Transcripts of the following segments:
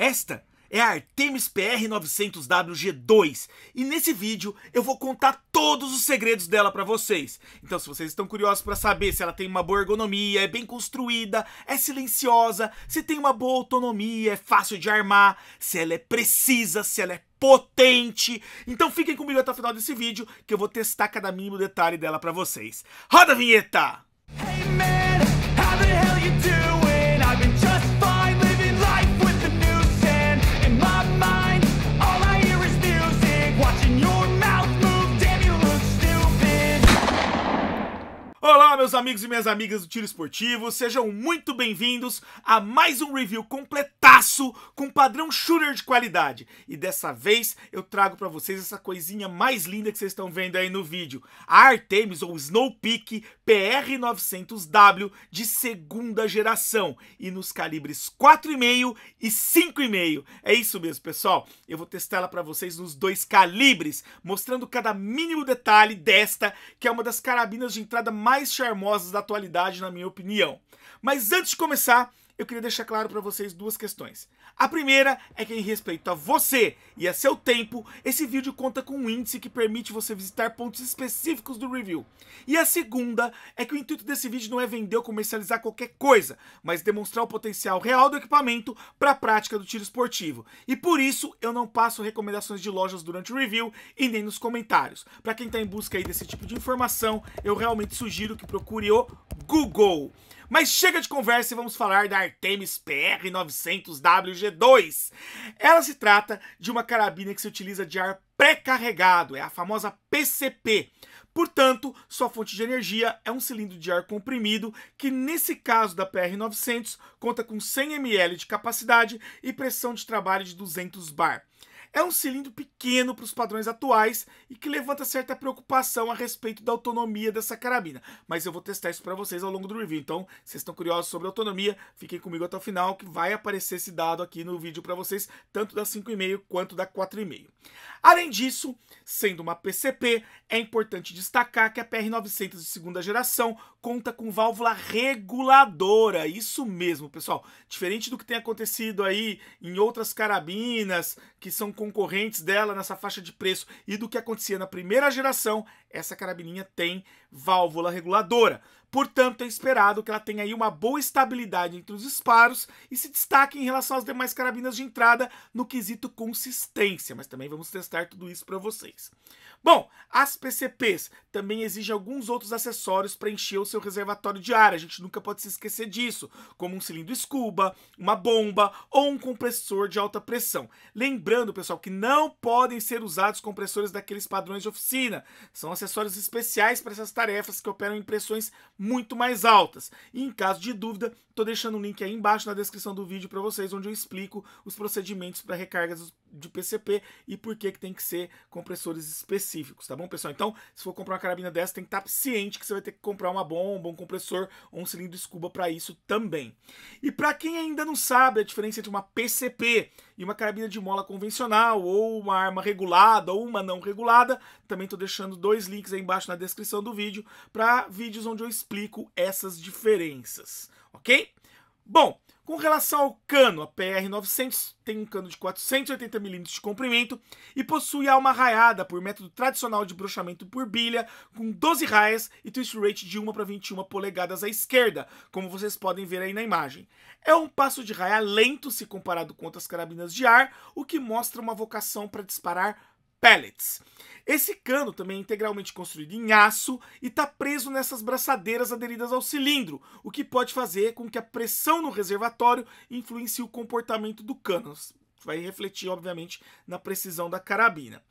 Esta é a Artemis PR900W G2 e nesse vídeo eu vou contar todos os segredos dela para vocês. Então se vocês estão curiosos para saber se ela tem uma boa ergonomia, é bem construída, é silenciosa, se tem uma boa autonomia, é fácil de armar, se ela é precisa, se ela é potente. Então fiquem comigo até o final desse vídeo que eu vou testar cada mínimo detalhe dela para vocês. Roda a vinheta! Hey man, how the hell you doing? Olá! meus amigos e minhas amigas do Tiro Esportivo, sejam muito bem-vindos a mais um review completaço com padrão shooter de qualidade. E dessa vez eu trago para vocês essa coisinha mais linda que vocês estão vendo aí no vídeo, a Artemis ou Snow Peak PR900W de segunda geração e nos calibres 4,5 e 5,5. É isso mesmo, pessoal. Eu vou testar ela para vocês nos dois calibres, mostrando cada mínimo detalhe desta, que é uma das carabinas de entrada mais charmosas charmosas da atualidade, na minha opinião. Mas antes de começar, eu queria deixar claro para vocês duas questões. A primeira é que em respeito a você e a seu tempo, esse vídeo conta com um índice que permite você visitar pontos específicos do review. E a segunda é que o intuito desse vídeo não é vender ou comercializar qualquer coisa, mas demonstrar o potencial real do equipamento para a prática do tiro esportivo. E por isso eu não passo recomendações de lojas durante o review e nem nos comentários. Para quem está em busca aí desse tipo de informação, eu realmente sugiro que procure o Google. Mas chega de conversa e vamos falar da Artemis PR-900WG2. Ela se trata de uma carabina que se utiliza de ar pré-carregado, é a famosa PCP. Portanto, sua fonte de energia é um cilindro de ar comprimido que, nesse caso da PR-900, conta com 100 ml de capacidade e pressão de trabalho de 200 bar. É um cilindro pequeno para os padrões atuais e que levanta certa preocupação a respeito da autonomia dessa carabina. Mas eu vou testar isso para vocês ao longo do review. Então, vocês estão curiosos sobre autonomia, fiquem comigo até o final que vai aparecer esse dado aqui no vídeo para vocês, tanto da 5,5 quanto da 4,5. Além disso, sendo uma PCP, é importante destacar que a PR900 de segunda geração conta com válvula reguladora. Isso mesmo, pessoal. Diferente do que tem acontecido aí em outras carabinas que são concorrentes dela nessa faixa de preço e do que acontecia na primeira geração, essa carabininha tem válvula reguladora. Portanto, é esperado que ela tenha aí uma boa estabilidade entre os disparos e se destaque em relação às demais carabinas de entrada no quesito consistência, mas também vamos testar tudo isso para vocês. Bom, as PCPs também exigem alguns outros acessórios para encher o seu reservatório de ar, a gente nunca pode se esquecer disso, como um cilindro scuba, uma bomba ou um compressor de alta pressão. Lembrando, pessoal, que não podem ser usados compressores daqueles padrões de oficina, são acessórios especiais para essas tarefas que operam impressões muito mais altas. E em caso de dúvida, estou deixando um link aí embaixo na descrição do vídeo para vocês, onde eu explico os procedimentos para recargas de PCP e por que, que tem que ser compressores específicos, tá bom, pessoal? Então, se for comprar uma carabina dessa, tem que estar ciente que você vai ter que comprar uma bomba, um compressor ou um cilindro escuba para isso também. E para quem ainda não sabe a diferença entre uma PCP e uma carabina de mola convencional, ou uma arma regulada, ou uma não regulada, também estou deixando dois links aí embaixo na descrição do vídeo para vídeos onde eu explico essas diferenças, ok? Bom, com relação ao cano, a PR900 tem um cano de 480 mm de comprimento e possui alma raiada por método tradicional de brochamento por bilha, com 12 raias e twist rate de 1 para 21 polegadas à esquerda, como vocês podem ver aí na imagem. É um passo de raia lento se comparado com outras carabinas de ar, o que mostra uma vocação para disparar pellets. Esse cano também é integralmente construído em aço e está preso nessas braçadeiras aderidas ao cilindro, o que pode fazer com que a pressão no reservatório influencie o comportamento do cano vai refletir, obviamente, na precisão da carabina.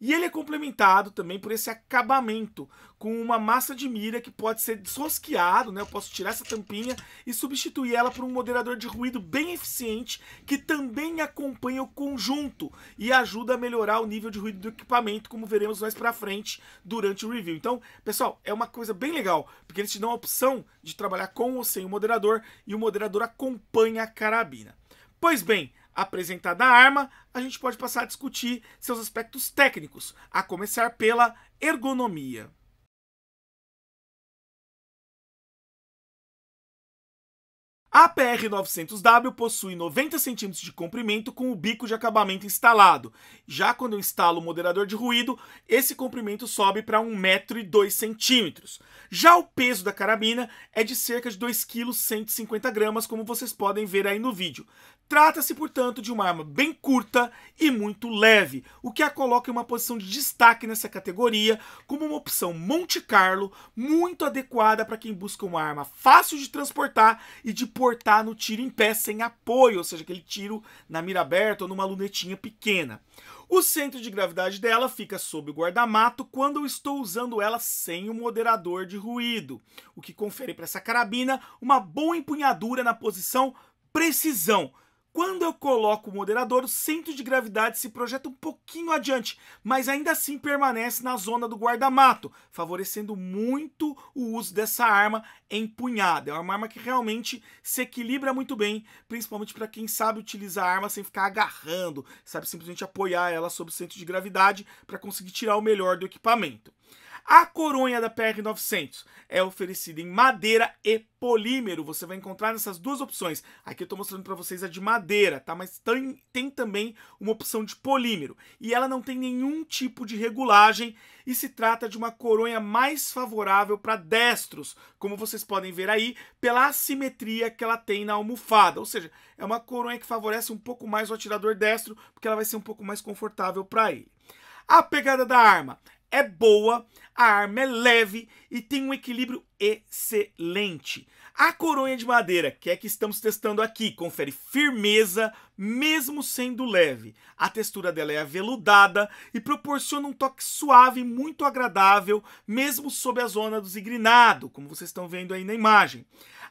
E ele é complementado também por esse acabamento com uma massa de mira que pode ser desrosqueado, né? Eu posso tirar essa tampinha e substituir ela por um moderador de ruído bem eficiente que também acompanha o conjunto e ajuda a melhorar o nível de ruído do equipamento, como veremos mais para frente durante o review. Então, pessoal, é uma coisa bem legal, porque eles te dão a opção de trabalhar com ou sem o moderador e o moderador acompanha a carabina. Pois bem, apresentada a arma, a gente pode passar a discutir seus aspectos técnicos, a começar pela ergonomia. A PR-900W possui 90 cm de comprimento com o bico de acabamento instalado. Já quando eu instalo o moderador de ruído, esse comprimento sobe para 1,02 m. Já o peso da carabina é de cerca de 2,150 kg, como vocês podem ver aí no vídeo. Trata-se, portanto, de uma arma bem curta e muito leve, o que a coloca em uma posição de destaque nessa categoria, como uma opção Monte Carlo muito adequada para quem busca uma arma fácil de transportar e de portar no tiro em pé sem apoio, ou seja, aquele tiro na mira aberta ou numa lunetinha pequena. O centro de gravidade dela fica sob o guardamato quando eu estou usando ela sem o moderador de ruído, o que confere para essa carabina uma boa empunhadura na posição precisão, quando eu coloco o moderador, o centro de gravidade se projeta um pouquinho adiante, mas ainda assim permanece na zona do guardamato, favorecendo muito o uso dessa arma empunhada. É uma arma que realmente se equilibra muito bem, principalmente para quem sabe utilizar a arma sem ficar agarrando, sabe simplesmente apoiar ela sobre o centro de gravidade para conseguir tirar o melhor do equipamento. A coronha da PR900 é oferecida em madeira e polímero. Você vai encontrar nessas duas opções. Aqui eu estou mostrando para vocês a de madeira, tá? Mas tem, tem também uma opção de polímero. E ela não tem nenhum tipo de regulagem e se trata de uma coronha mais favorável para destros, como vocês podem ver aí, pela assimetria que ela tem na almofada. Ou seja, é uma coronha que favorece um pouco mais o atirador destro, porque ela vai ser um pouco mais confortável para ele. A pegada da arma é boa, a arma é leve e tem um equilíbrio excelente. A coronha de madeira, que é que estamos testando aqui, confere firmeza, mesmo sendo leve. A textura dela é aveludada e proporciona um toque suave e muito agradável, mesmo sob a zona do zigrinado, como vocês estão vendo aí na imagem.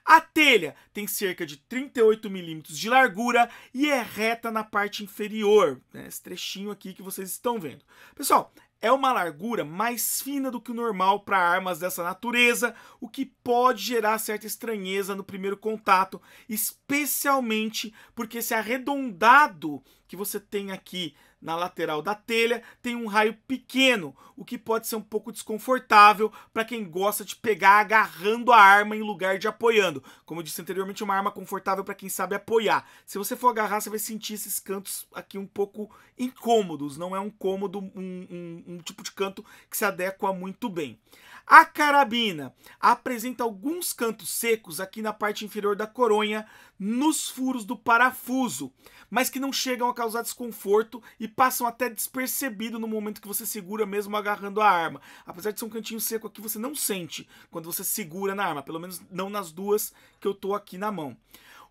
A telha tem cerca de 38 milímetros de largura e é reta na parte inferior, né? esse trechinho aqui que vocês estão vendo. Pessoal, é uma largura mais fina do que o normal para armas dessa natureza, o que pode gerar certa estranheza no primeiro contato, especialmente porque esse arredondado que você tem aqui na lateral da telha tem um raio pequeno, o que pode ser um pouco desconfortável para quem gosta de pegar agarrando a arma em lugar de apoiando. Como eu disse anteriormente, uma arma confortável para quem sabe apoiar. Se você for agarrar, você vai sentir esses cantos aqui um pouco incômodos, não é um cômodo, um, um, um tipo de canto que se adequa muito bem. A carabina apresenta alguns cantos secos aqui na parte inferior da coronha, nos furos do parafuso, mas que não chegam a causar desconforto e passam até despercebido no momento que você segura mesmo agarrando a arma. Apesar de ser um cantinho seco aqui, você não sente quando você segura na arma, pelo menos não nas duas que eu tô aqui na mão.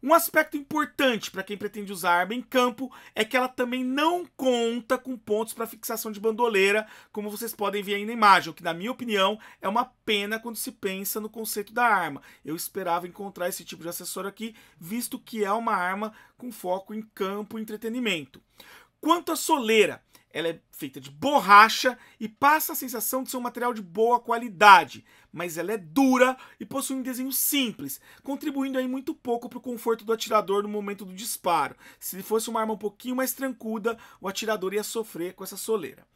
Um aspecto importante para quem pretende usar arma em campo é que ela também não conta com pontos para fixação de bandoleira, como vocês podem ver aí na imagem, o que na minha opinião é uma pena quando se pensa no conceito da arma. Eu esperava encontrar esse tipo de acessório aqui, visto que é uma arma com foco em campo e entretenimento. Quanto à soleira, ela é feita de borracha e passa a sensação de ser um material de boa qualidade, mas ela é dura e possui um desenho simples, contribuindo aí muito pouco para o conforto do atirador no momento do disparo. Se fosse uma arma um pouquinho mais trancuda, o atirador ia sofrer com essa soleira.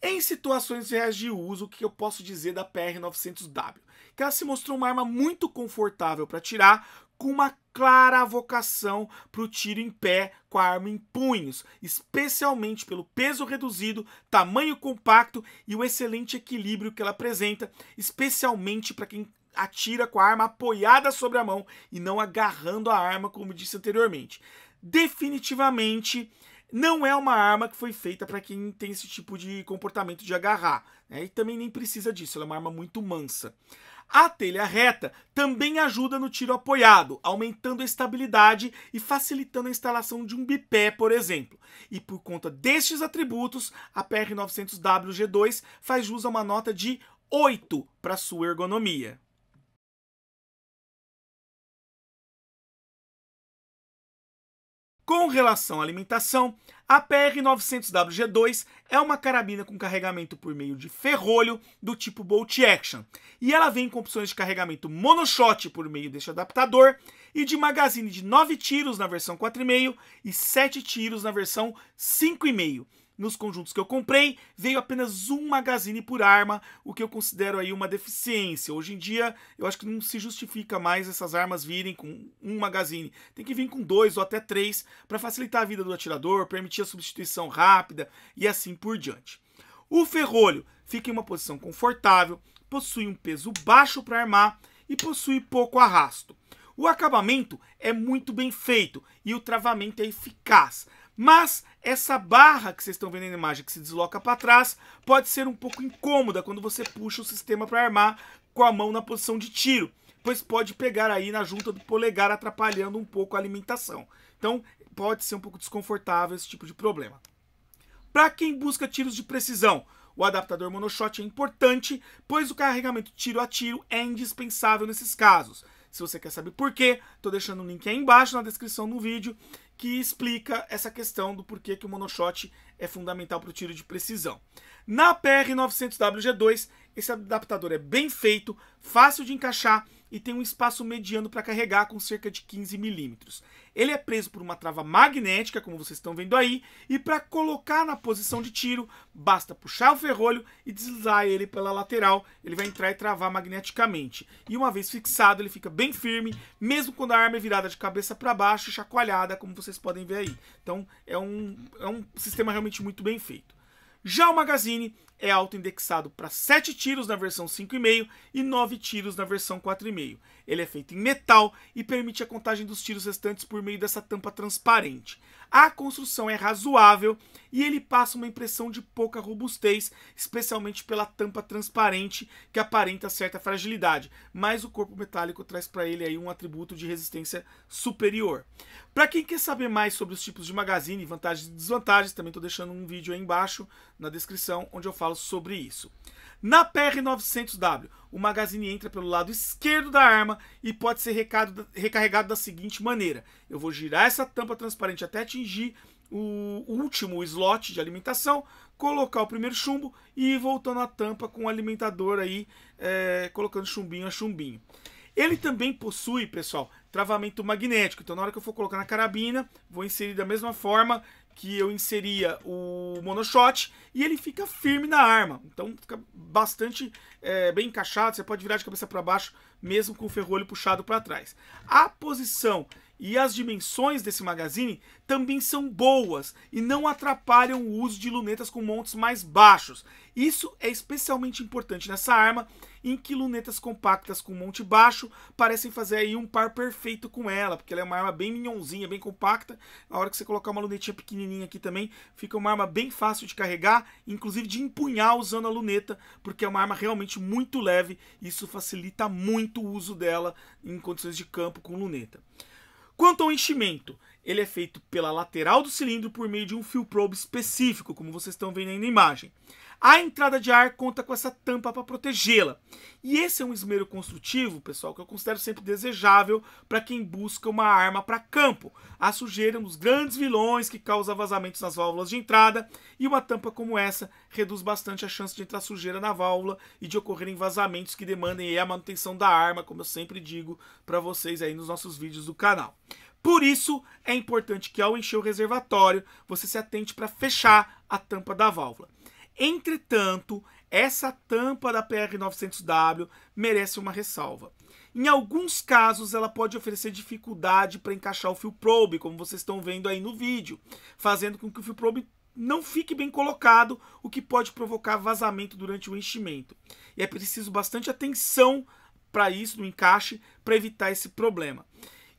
Em situações reais de uso, o que eu posso dizer da PR-900W? Que ela se mostrou uma arma muito confortável para tirar, com uma clara vocação para o tiro em pé com a arma em punhos, especialmente pelo peso reduzido, tamanho compacto e o excelente equilíbrio que ela apresenta, especialmente para quem atira com a arma apoiada sobre a mão e não agarrando a arma, como disse anteriormente. Definitivamente não é uma arma que foi feita para quem tem esse tipo de comportamento de agarrar, né? e também nem precisa disso, ela é uma arma muito mansa. A telha reta também ajuda no tiro apoiado, aumentando a estabilidade e facilitando a instalação de um bipé, por exemplo. E por conta destes atributos, a PR900W G2 faz jus a uma nota de 8 para sua ergonomia. Com relação à alimentação, a PR-900WG2 é uma carabina com carregamento por meio de ferrolho do tipo bolt action. E ela vem com opções de carregamento monoshot por meio deste adaptador e de magazine de 9 tiros na versão 4,5 e 7 tiros na versão 5,5 nos conjuntos que eu comprei, veio apenas um magazine por arma, o que eu considero aí uma deficiência. Hoje em dia, eu acho que não se justifica mais essas armas virem com um magazine. Tem que vir com dois ou até três para facilitar a vida do atirador, permitir a substituição rápida e assim por diante. O ferrolho fica em uma posição confortável, possui um peso baixo para armar e possui pouco arrasto. O acabamento é muito bem feito e o travamento é eficaz, mas essa barra que vocês estão vendo na imagem que se desloca para trás pode ser um pouco incômoda quando você puxa o sistema para armar com a mão na posição de tiro, pois pode pegar aí na junta do polegar atrapalhando um pouco a alimentação. Então pode ser um pouco desconfortável esse tipo de problema. Para quem busca tiros de precisão, o adaptador monoshot é importante, pois o carregamento tiro a tiro é indispensável nesses casos. Se você quer saber por quê, estou deixando o um link aí embaixo na descrição do vídeo que explica essa questão do porquê que o monoshot é fundamental para o tiro de precisão. Na PR900WG2, esse adaptador é bem feito, fácil de encaixar e tem um espaço mediano para carregar com cerca de 15 milímetros. Ele é preso por uma trava magnética, como vocês estão vendo aí, e para colocar na posição de tiro, basta puxar o ferrolho e deslizar ele pela lateral, ele vai entrar e travar magneticamente. E uma vez fixado, ele fica bem firme, mesmo quando a arma é virada de cabeça para baixo e chacoalhada, como vocês podem ver aí. Então é um, é um sistema realmente muito bem feito. Já o Magazine é indexado para 7 tiros na versão 5,5 e 9 tiros na versão 4,5. Ele é feito em metal e permite a contagem dos tiros restantes por meio dessa tampa transparente. A construção é razoável e ele passa uma impressão de pouca robustez, especialmente pela tampa transparente que aparenta certa fragilidade, mas o corpo metálico traz para ele aí um atributo de resistência superior. Para quem quer saber mais sobre os tipos de magazine, vantagens e desvantagens, também estou deixando um vídeo aí embaixo na descrição onde eu falo sobre isso. Na PR-900W, o magazine entra pelo lado esquerdo da arma e pode ser recarregado da seguinte maneira. Eu vou girar essa tampa transparente até atingir o último slot de alimentação, colocar o primeiro chumbo e ir voltando a tampa com o alimentador aí, é, colocando chumbinho a chumbinho. Ele também possui, pessoal, travamento magnético. Então, na hora que eu for colocar na carabina, vou inserir da mesma forma que eu inseria o monoshot e ele fica firme na arma. Então, fica bastante é, bem encaixado, você pode virar de cabeça para baixo, mesmo com o ferrolho puxado para trás. A posição e as dimensões desse magazine também são boas e não atrapalham o uso de lunetas com montes mais baixos. Isso é especialmente importante nessa arma em que lunetas compactas com monte baixo parecem fazer aí um par perfeito com ela, porque ela é uma arma bem minhonzinha, bem compacta. Na hora que você colocar uma lunetinha pequenininha aqui também, fica uma arma bem fácil de carregar, inclusive de empunhar usando a luneta, porque é uma arma realmente muito leve. Isso facilita muito o uso dela em condições de campo com luneta. Quanto ao enchimento, ele é feito pela lateral do cilindro por meio de um fio probe específico, como vocês estão vendo aí na imagem. A entrada de ar conta com essa tampa para protegê-la. E esse é um esmero construtivo, pessoal, que eu considero sempre desejável para quem busca uma arma para campo. A sujeira é um dos grandes vilões que causa vazamentos nas válvulas de entrada, e uma tampa como essa reduz bastante a chance de entrar sujeira na válvula e de ocorrerem vazamentos que demandem a manutenção da arma, como eu sempre digo para vocês aí nos nossos vídeos do canal. Por isso, é importante que ao encher o reservatório, você se atente para fechar a tampa da válvula. Entretanto, essa tampa da PR900W merece uma ressalva. Em alguns casos, ela pode oferecer dificuldade para encaixar o fio probe, como vocês estão vendo aí no vídeo, fazendo com que o fio probe não fique bem colocado, o que pode provocar vazamento durante o enchimento. E é preciso bastante atenção para isso no encaixe para evitar esse problema.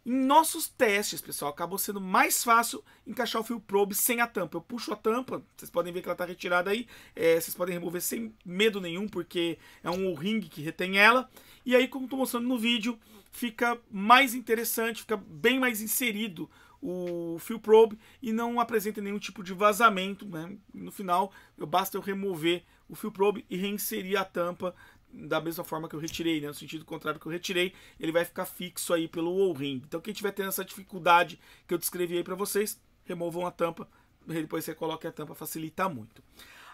Em nossos testes, pessoal, acabou sendo mais fácil encaixar o fio probe sem a tampa. Eu puxo a tampa, vocês podem ver que ela está retirada aí, é, vocês podem remover sem medo nenhum, porque é um ringue que retém ela. E aí, como estou mostrando no vídeo, fica mais interessante, fica bem mais inserido o fio probe e não apresenta nenhum tipo de vazamento. Né? No final, eu basta eu remover o fio probe e reinserir a tampa da mesma forma que eu retirei, né? no sentido contrário que eu retirei, ele vai ficar fixo aí pelo O-ring. Então quem tiver tendo essa dificuldade que eu descrevi aí para vocês, removam a tampa, depois você coloca a tampa, facilita muito.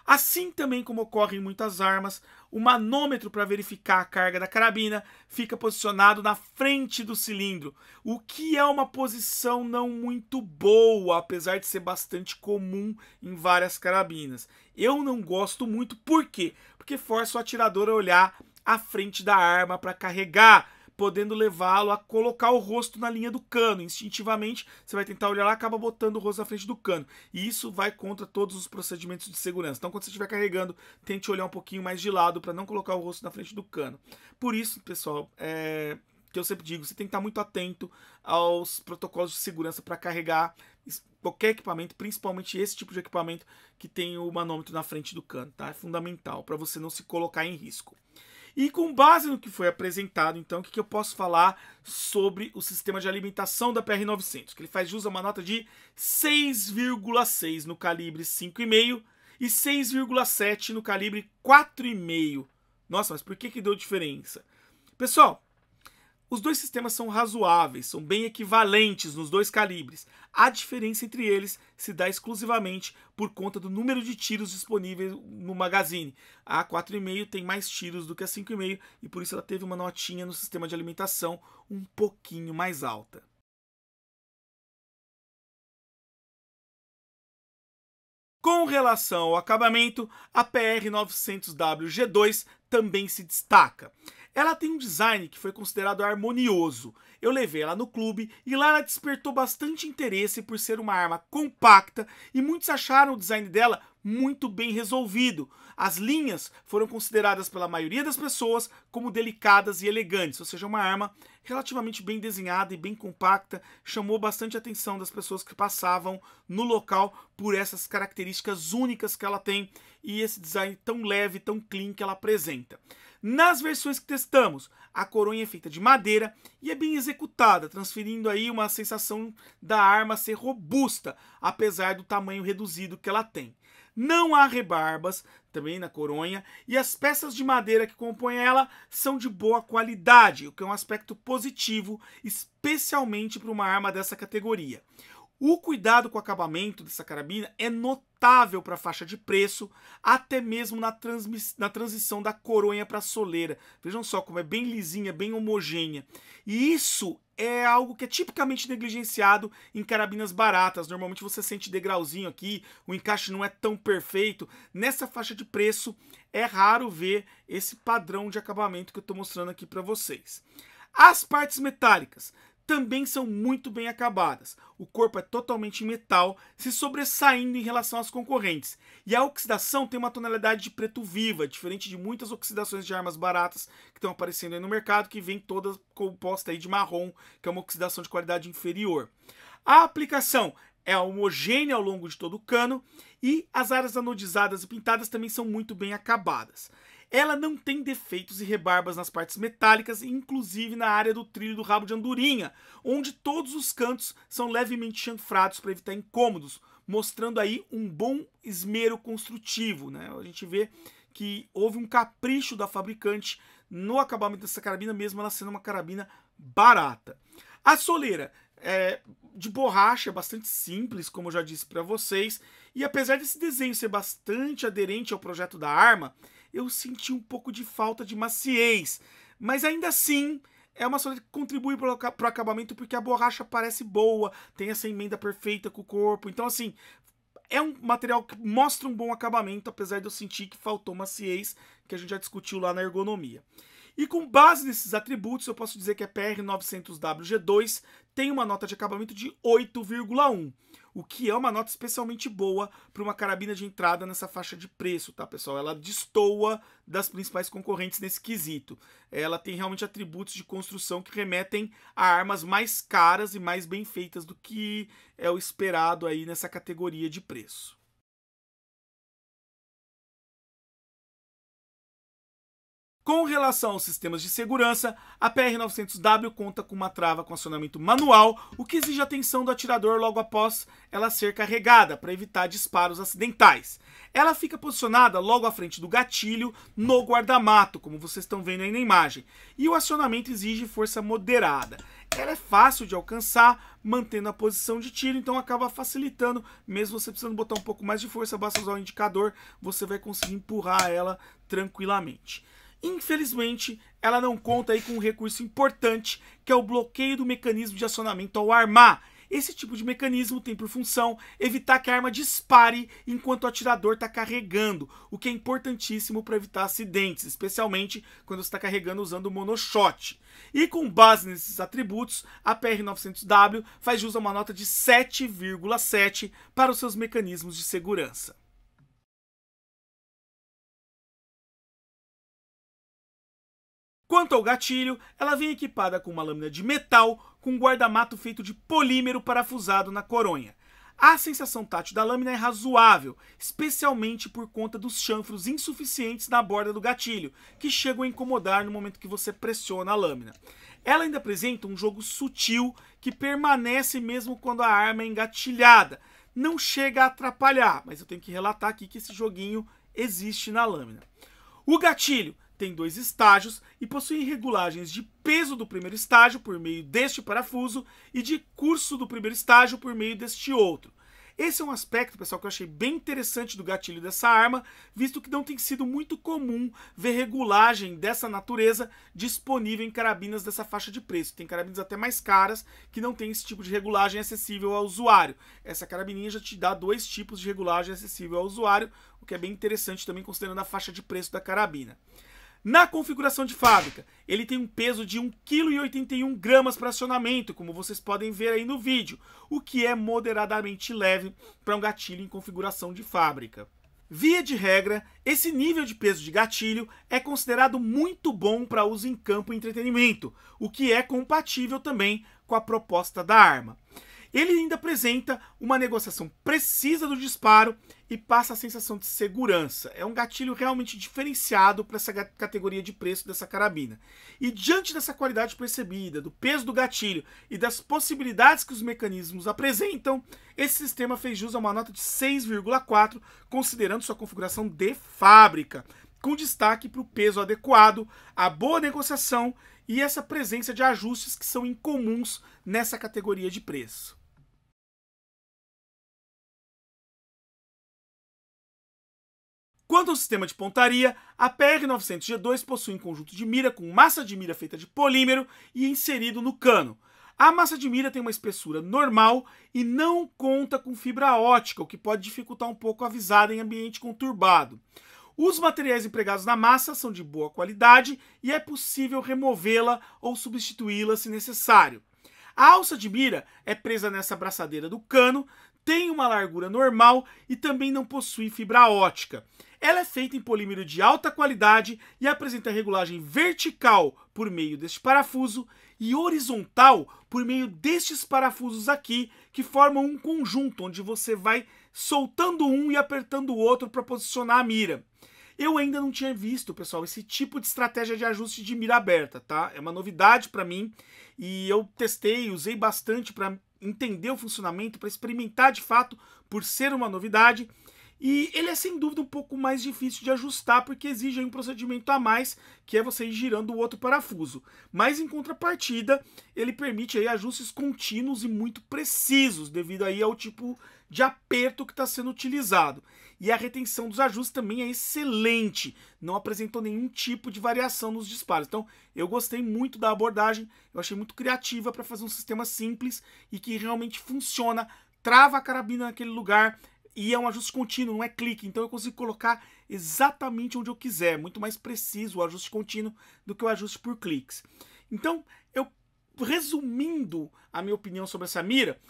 Assim também como ocorre em muitas armas, o manômetro para verificar a carga da carabina fica posicionado na frente do cilindro, o que é uma posição não muito boa, apesar de ser bastante comum em várias carabinas. Eu não gosto muito, por quê? porque força o atirador a olhar à frente da arma para carregar, podendo levá-lo a colocar o rosto na linha do cano. Instintivamente, você vai tentar olhar lá, acaba botando o rosto na frente do cano. E isso vai contra todos os procedimentos de segurança. Então, quando você estiver carregando, tente olhar um pouquinho mais de lado para não colocar o rosto na frente do cano. Por isso, pessoal, é, que eu sempre digo, você tem que estar muito atento aos protocolos de segurança para carregar qualquer equipamento, principalmente esse tipo de equipamento que tem o manômetro na frente do cano, tá? É fundamental para você não se colocar em risco. E com base no que foi apresentado, então, o que, que eu posso falar sobre o sistema de alimentação da PR-900? Que ele faz jus a uma nota de 6,6 no calibre 5,5 e 6,7 no calibre 4,5. Nossa, mas por que, que deu diferença? Pessoal, os dois sistemas são razoáveis, são bem equivalentes nos dois calibres. A diferença entre eles se dá exclusivamente por conta do número de tiros disponíveis no magazine. A 4,5 tem mais tiros do que a 5,5 e por isso ela teve uma notinha no sistema de alimentação um pouquinho mais alta. Com relação ao acabamento, a PR900W G2 também se destaca. Ela tem um design que foi considerado harmonioso. Eu levei ela no clube e lá ela despertou bastante interesse por ser uma arma compacta e muitos acharam o design dela muito bem resolvido. As linhas foram consideradas pela maioria das pessoas como delicadas e elegantes, ou seja, uma arma relativamente bem desenhada e bem compacta, chamou bastante atenção das pessoas que passavam no local por essas características únicas que ela tem e esse design tão leve, tão clean que ela apresenta. Nas versões que testamos, a coronha é feita de madeira e é bem executada, transferindo aí uma sensação da arma ser robusta, apesar do tamanho reduzido que ela tem. Não há rebarbas também na coronha e as peças de madeira que compõem ela são de boa qualidade, o que é um aspecto positivo, especialmente para uma arma dessa categoria. O cuidado com o acabamento dessa carabina é notável para a faixa de preço, até mesmo na, na transição da coronha para a soleira. Vejam só como é bem lisinha, bem homogênea. E isso é algo que é tipicamente negligenciado em carabinas baratas. Normalmente você sente degrauzinho aqui, o encaixe não é tão perfeito. Nessa faixa de preço é raro ver esse padrão de acabamento que eu estou mostrando aqui para vocês. As partes metálicas também são muito bem acabadas. O corpo é totalmente metal, se sobressaindo em relação às concorrentes. E a oxidação tem uma tonalidade de preto viva, diferente de muitas oxidações de armas baratas que estão aparecendo aí no mercado, que vem toda composta aí de marrom, que é uma oxidação de qualidade inferior. A aplicação é homogênea ao longo de todo o cano e as áreas anodizadas e pintadas também são muito bem acabadas. Ela não tem defeitos e rebarbas nas partes metálicas, inclusive na área do trilho do rabo de andorinha, onde todos os cantos são levemente chanfrados para evitar incômodos, mostrando aí um bom esmero construtivo. Né? A gente vê que houve um capricho da fabricante no acabamento dessa carabina, mesmo ela sendo uma carabina barata. A soleira é, de borracha, é bastante simples, como eu já disse para vocês, e apesar desse desenho ser bastante aderente ao projeto da arma, eu senti um pouco de falta de maciez. Mas ainda assim, é uma soleta que contribui para o acabamento porque a borracha parece boa, tem essa emenda perfeita com o corpo. Então, assim, é um material que mostra um bom acabamento, apesar de eu sentir que faltou maciez, que a gente já discutiu lá na ergonomia. E com base nesses atributos, eu posso dizer que a PR900WG2 tem uma nota de acabamento de 8,1, o que é uma nota especialmente boa para uma carabina de entrada nessa faixa de preço, tá, pessoal? Ela destoa das principais concorrentes nesse quesito. Ela tem realmente atributos de construção que remetem a armas mais caras e mais bem feitas do que é o esperado aí nessa categoria de preço. Com relação aos sistemas de segurança, a PR-900W conta com uma trava com acionamento manual, o que exige atenção do atirador logo após ela ser carregada, para evitar disparos acidentais. Ela fica posicionada logo à frente do gatilho, no guardamato, como vocês estão vendo aí na imagem, e o acionamento exige força moderada. Ela é fácil de alcançar, mantendo a posição de tiro, então acaba facilitando, mesmo você precisando botar um pouco mais de força, basta usar o indicador, você vai conseguir empurrar ela tranquilamente. Infelizmente, ela não conta aí com um recurso importante, que é o bloqueio do mecanismo de acionamento ao armar. Esse tipo de mecanismo tem por função evitar que a arma dispare enquanto o atirador está carregando, o que é importantíssimo para evitar acidentes, especialmente quando está carregando usando o monoshot. E com base nesses atributos, a PR-900W faz uso a uma nota de 7,7 para os seus mecanismos de segurança. Quanto ao gatilho, ela vem equipada com uma lâmina de metal com um guardamato feito de polímero parafusado na coronha. A sensação tátil da lâmina é razoável, especialmente por conta dos chanfros insuficientes na borda do gatilho, que chegam a incomodar no momento que você pressiona a lâmina. Ela ainda apresenta um jogo sutil que permanece mesmo quando a arma é engatilhada. Não chega a atrapalhar, mas eu tenho que relatar aqui que esse joguinho existe na lâmina. O gatilho tem dois estágios e possui regulagens de peso do primeiro estágio por meio deste parafuso e de curso do primeiro estágio por meio deste outro. Esse é um aspecto, pessoal, que eu achei bem interessante do gatilho dessa arma, visto que não tem sido muito comum ver regulagem dessa natureza disponível em carabinas dessa faixa de preço. Tem carabinas até mais caras que não tem esse tipo de regulagem acessível ao usuário. Essa carabininha já te dá dois tipos de regulagem acessível ao usuário, o que é bem interessante também considerando a faixa de preço da carabina. Na configuração de fábrica, ele tem um peso de 1,81 kg para acionamento, como vocês podem ver aí no vídeo, o que é moderadamente leve para um gatilho em configuração de fábrica. Via de regra, esse nível de peso de gatilho é considerado muito bom para uso em campo e entretenimento, o que é compatível também com a proposta da arma. Ele ainda apresenta uma negociação precisa do disparo e passa a sensação de segurança. É um gatilho realmente diferenciado para essa categoria de preço dessa carabina. E diante dessa qualidade percebida, do peso do gatilho e das possibilidades que os mecanismos apresentam, esse sistema fez jus a uma nota de 6,4, considerando sua configuração de fábrica, com destaque para o peso adequado, a boa negociação e essa presença de ajustes que são incomuns nessa categoria de preço. Quanto ao sistema de pontaria, a PR-900G2 possui um conjunto de mira com massa de mira feita de polímero e inserido no cano. A massa de mira tem uma espessura normal e não conta com fibra ótica, o que pode dificultar um pouco a visada em ambiente conturbado. Os materiais empregados na massa são de boa qualidade e é possível removê-la ou substituí-la se necessário. A alça de mira é presa nessa braçadeira do cano, tem uma largura normal e também não possui fibra ótica. Ela é feita em polímero de alta qualidade e apresenta regulagem vertical por meio deste parafuso e horizontal por meio destes parafusos aqui, que formam um conjunto onde você vai soltando um e apertando o outro para posicionar a mira. Eu ainda não tinha visto, pessoal, esse tipo de estratégia de ajuste de mira aberta, tá? É uma novidade para mim e eu testei, usei bastante para entender o funcionamento, para experimentar de fato, por ser uma novidade. E ele é sem dúvida um pouco mais difícil de ajustar, porque exige um procedimento a mais, que é você ir girando o outro parafuso. Mas em contrapartida, ele permite aí ajustes contínuos e muito precisos, devido aí ao tipo de aperto que está sendo utilizado. E a retenção dos ajustes também é excelente, não apresentou nenhum tipo de variação nos disparos. Então, eu gostei muito da abordagem, eu achei muito criativa para fazer um sistema simples e que realmente funciona. Trava a carabina naquele lugar, e é um ajuste contínuo, não é clique, então eu consigo colocar exatamente onde eu quiser, é muito mais preciso o ajuste contínuo do que o ajuste por cliques. Então, eu resumindo a minha opinião sobre essa mira,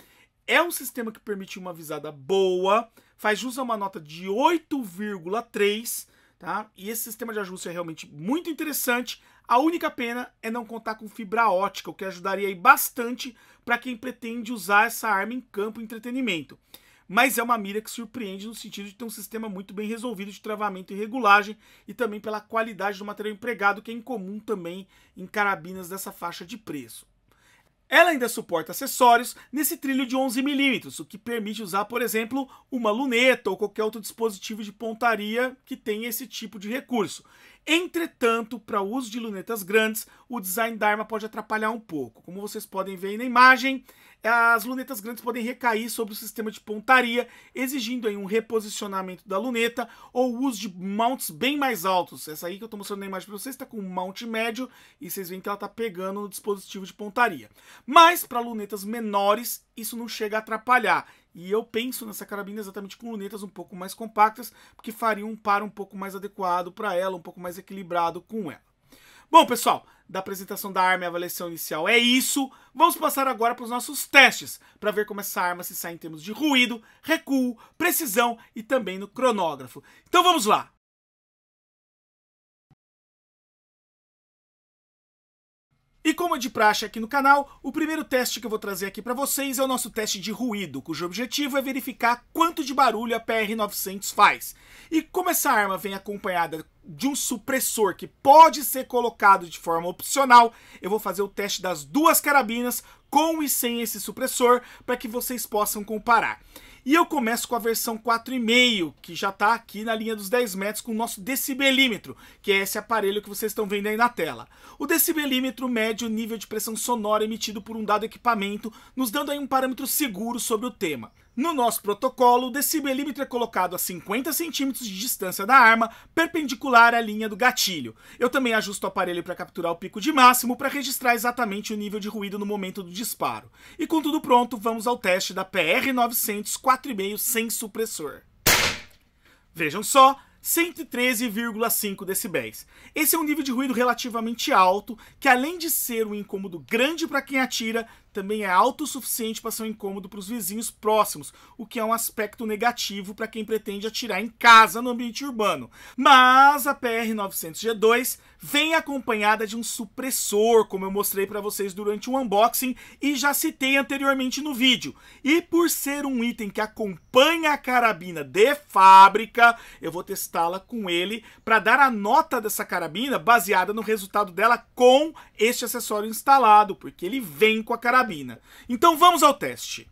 é um sistema que permite uma visada boa, faz jus a uma nota de 8,3, tá? E esse sistema de ajuste é realmente muito interessante. A única pena é não contar com fibra ótica, o que ajudaria aí bastante para quem pretende usar essa arma em campo e entretenimento. Mas é uma mira que surpreende no sentido de ter um sistema muito bem resolvido de travamento e regulagem e também pela qualidade do material empregado, que é incomum também em carabinas dessa faixa de preço. Ela ainda suporta acessórios nesse trilho de 11mm, o que permite usar, por exemplo, uma luneta ou qualquer outro dispositivo de pontaria que tenha esse tipo de recurso. Entretanto, para o uso de lunetas grandes, o design da arma pode atrapalhar um pouco. Como vocês podem ver aí na imagem, as lunetas grandes podem recair sobre o sistema de pontaria, exigindo aí um reposicionamento da luneta ou o uso de mounts bem mais altos. Essa aí que eu estou mostrando na imagem para vocês está com um mount médio e vocês veem que ela está pegando o dispositivo de pontaria. Mas para lunetas menores, isso não chega a atrapalhar. E eu penso nessa carabina exatamente com lunetas um pouco mais compactas, porque faria um par um pouco mais adequado para ela, um pouco mais equilibrado com ela. Bom, pessoal, da apresentação da arma e avaliação inicial é isso. Vamos passar agora para os nossos testes, para ver como essa arma se sai em termos de ruído, recuo, precisão e também no cronógrafo. Então vamos lá! E como é de praxe aqui no canal, o primeiro teste que eu vou trazer aqui para vocês é o nosso teste de ruído, cujo objetivo é verificar quanto de barulho a PR-900 faz. E como essa arma vem acompanhada de um supressor que pode ser colocado de forma opcional, eu vou fazer o teste das duas carabinas com e sem esse supressor para que vocês possam comparar. E eu começo com a versão 4,5, que já está aqui na linha dos 10 metros com o nosso decibelímetro, que é esse aparelho que vocês estão vendo aí na tela. O decibelímetro mede o nível de pressão sonora emitido por um dado equipamento, nos dando aí um parâmetro seguro sobre o tema. No nosso protocolo, o decibelímetro é colocado a 50 centímetros de distância da arma, perpendicular à linha do gatilho. Eu também ajusto o aparelho para capturar o pico de máximo para registrar exatamente o nível de ruído no momento do disparo. E com tudo pronto, vamos ao teste da PR-900 4.5 sem supressor. Vejam só, 113,5 decibéis. Esse é um nível de ruído relativamente alto, que além de ser um incômodo grande para quem atira, também é alto o suficiente para ser um incômodo para os vizinhos próximos, o que é um aspecto negativo para quem pretende atirar em casa no ambiente urbano. Mas a PR-900G2 vem acompanhada de um supressor, como eu mostrei para vocês durante o unboxing e já citei anteriormente no vídeo. E por ser um item que acompanha a carabina de fábrica, eu vou testá-la com ele para dar a nota dessa carabina baseada no resultado dela com este acessório instalado, porque ele vem com a carabina cabina. Então vamos ao teste.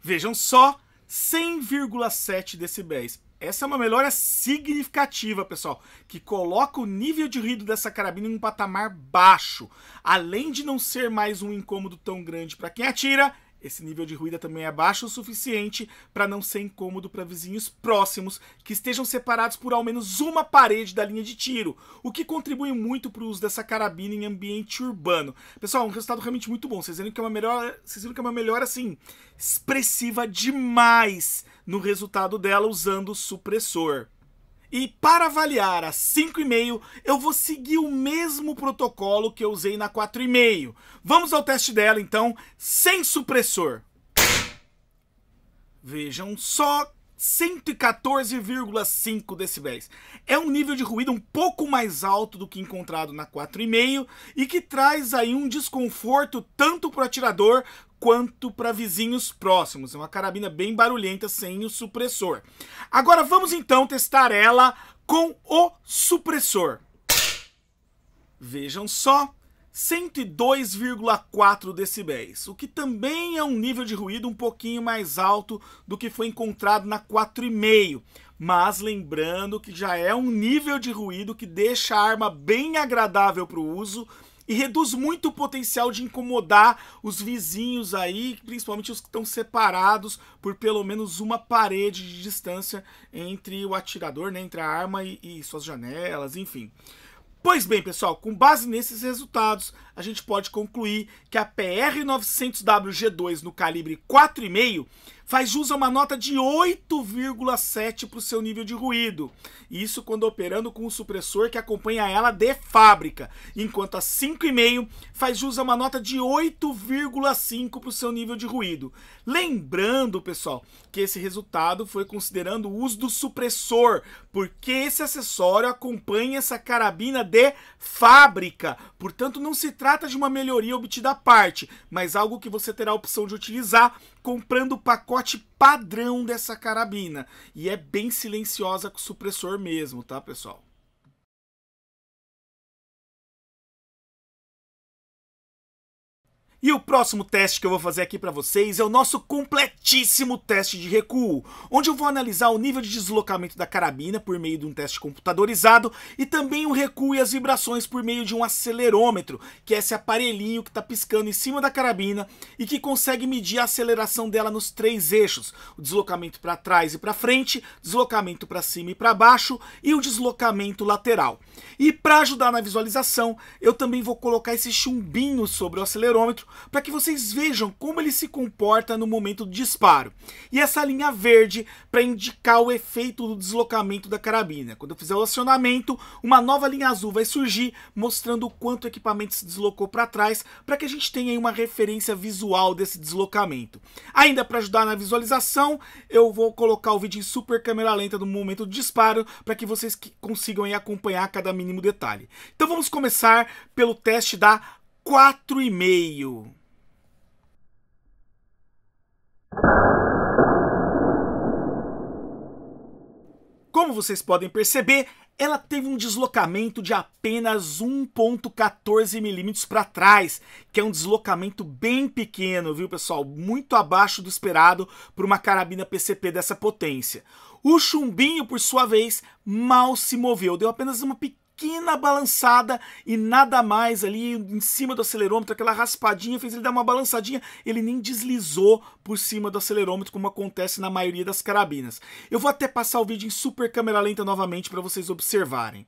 Vejam só, 100,7 decibéis. Essa é uma melhora significativa, pessoal, que coloca o nível de ruído dessa carabina em um patamar baixo, além de não ser mais um incômodo tão grande para quem atira esse nível de ruído também é baixo o suficiente para não ser incômodo para vizinhos próximos que estejam separados por ao menos uma parede da linha de tiro, o que contribui muito para o uso dessa carabina em ambiente urbano. Pessoal, um resultado realmente muito bom. Vocês viram que é uma melhor, vocês viram que é uma melhora assim expressiva demais no resultado dela usando o supressor. E para avaliar a 5,5, eu vou seguir o mesmo protocolo que eu usei na 4,5. Vamos ao teste dela, então, sem supressor. Vejam só 114,5 decibéis. É um nível de ruído um pouco mais alto do que encontrado na 4,5 e que traz aí um desconforto tanto para o atirador quanto para vizinhos próximos. É uma carabina bem barulhenta sem o supressor. Agora vamos então testar ela com o supressor. Vejam só, 102,4 decibéis, o que também é um nível de ruído um pouquinho mais alto do que foi encontrado na 4,5. Mas lembrando que já é um nível de ruído que deixa a arma bem agradável para o uso e reduz muito o potencial de incomodar os vizinhos aí, principalmente os que estão separados por pelo menos uma parede de distância entre o atirador, né, entre a arma e, e suas janelas, enfim. Pois bem, pessoal, com base nesses resultados, a gente pode concluir que a pr 900 wg 2 no calibre 4,5 faz uso a uma nota de 8,7 para o seu nível de ruído. Isso quando operando com o supressor que acompanha ela de fábrica, enquanto a 5,5 faz uso a uma nota de 8,5 para o seu nível de ruído. Lembrando, pessoal, que esse resultado foi considerando o uso do supressor, porque esse acessório acompanha essa carabina de fábrica, Portanto, não se trata de uma melhoria obtida à parte, mas algo que você terá a opção de utilizar comprando o pacote padrão dessa carabina. E é bem silenciosa com o supressor mesmo, tá, pessoal? E o próximo teste que eu vou fazer aqui para vocês é o nosso completíssimo teste de recuo, onde eu vou analisar o nível de deslocamento da carabina por meio de um teste computadorizado e também o recuo e as vibrações por meio de um acelerômetro, que é esse aparelhinho que está piscando em cima da carabina e que consegue medir a aceleração dela nos três eixos, o deslocamento para trás e para frente, deslocamento para cima e para baixo e o deslocamento lateral. E para ajudar na visualização, eu também vou colocar esse chumbinho sobre o acelerômetro para que vocês vejam como ele se comporta no momento do disparo. E essa linha verde para indicar o efeito do deslocamento da carabina. Quando eu fizer o acionamento, uma nova linha azul vai surgir mostrando o quanto o equipamento se deslocou para trás, para que a gente tenha uma referência visual desse deslocamento. Ainda para ajudar na visualização, eu vou colocar o vídeo em super câmera lenta no momento do disparo, para que vocês consigam acompanhar cada mínimo detalhe. Então vamos começar pelo teste da quatro e meio. Como vocês podem perceber, ela teve um deslocamento de apenas 1.14 milímetros para trás, que é um deslocamento bem pequeno, viu pessoal? Muito abaixo do esperado para uma carabina PCP dessa potência. O chumbinho, por sua vez, mal se moveu, deu apenas uma pequena pequena balançada e nada mais ali em cima do acelerômetro, aquela raspadinha fez ele dar uma balançadinha, ele nem deslizou por cima do acelerômetro como acontece na maioria das carabinas. Eu vou até passar o vídeo em super câmera lenta novamente para vocês observarem.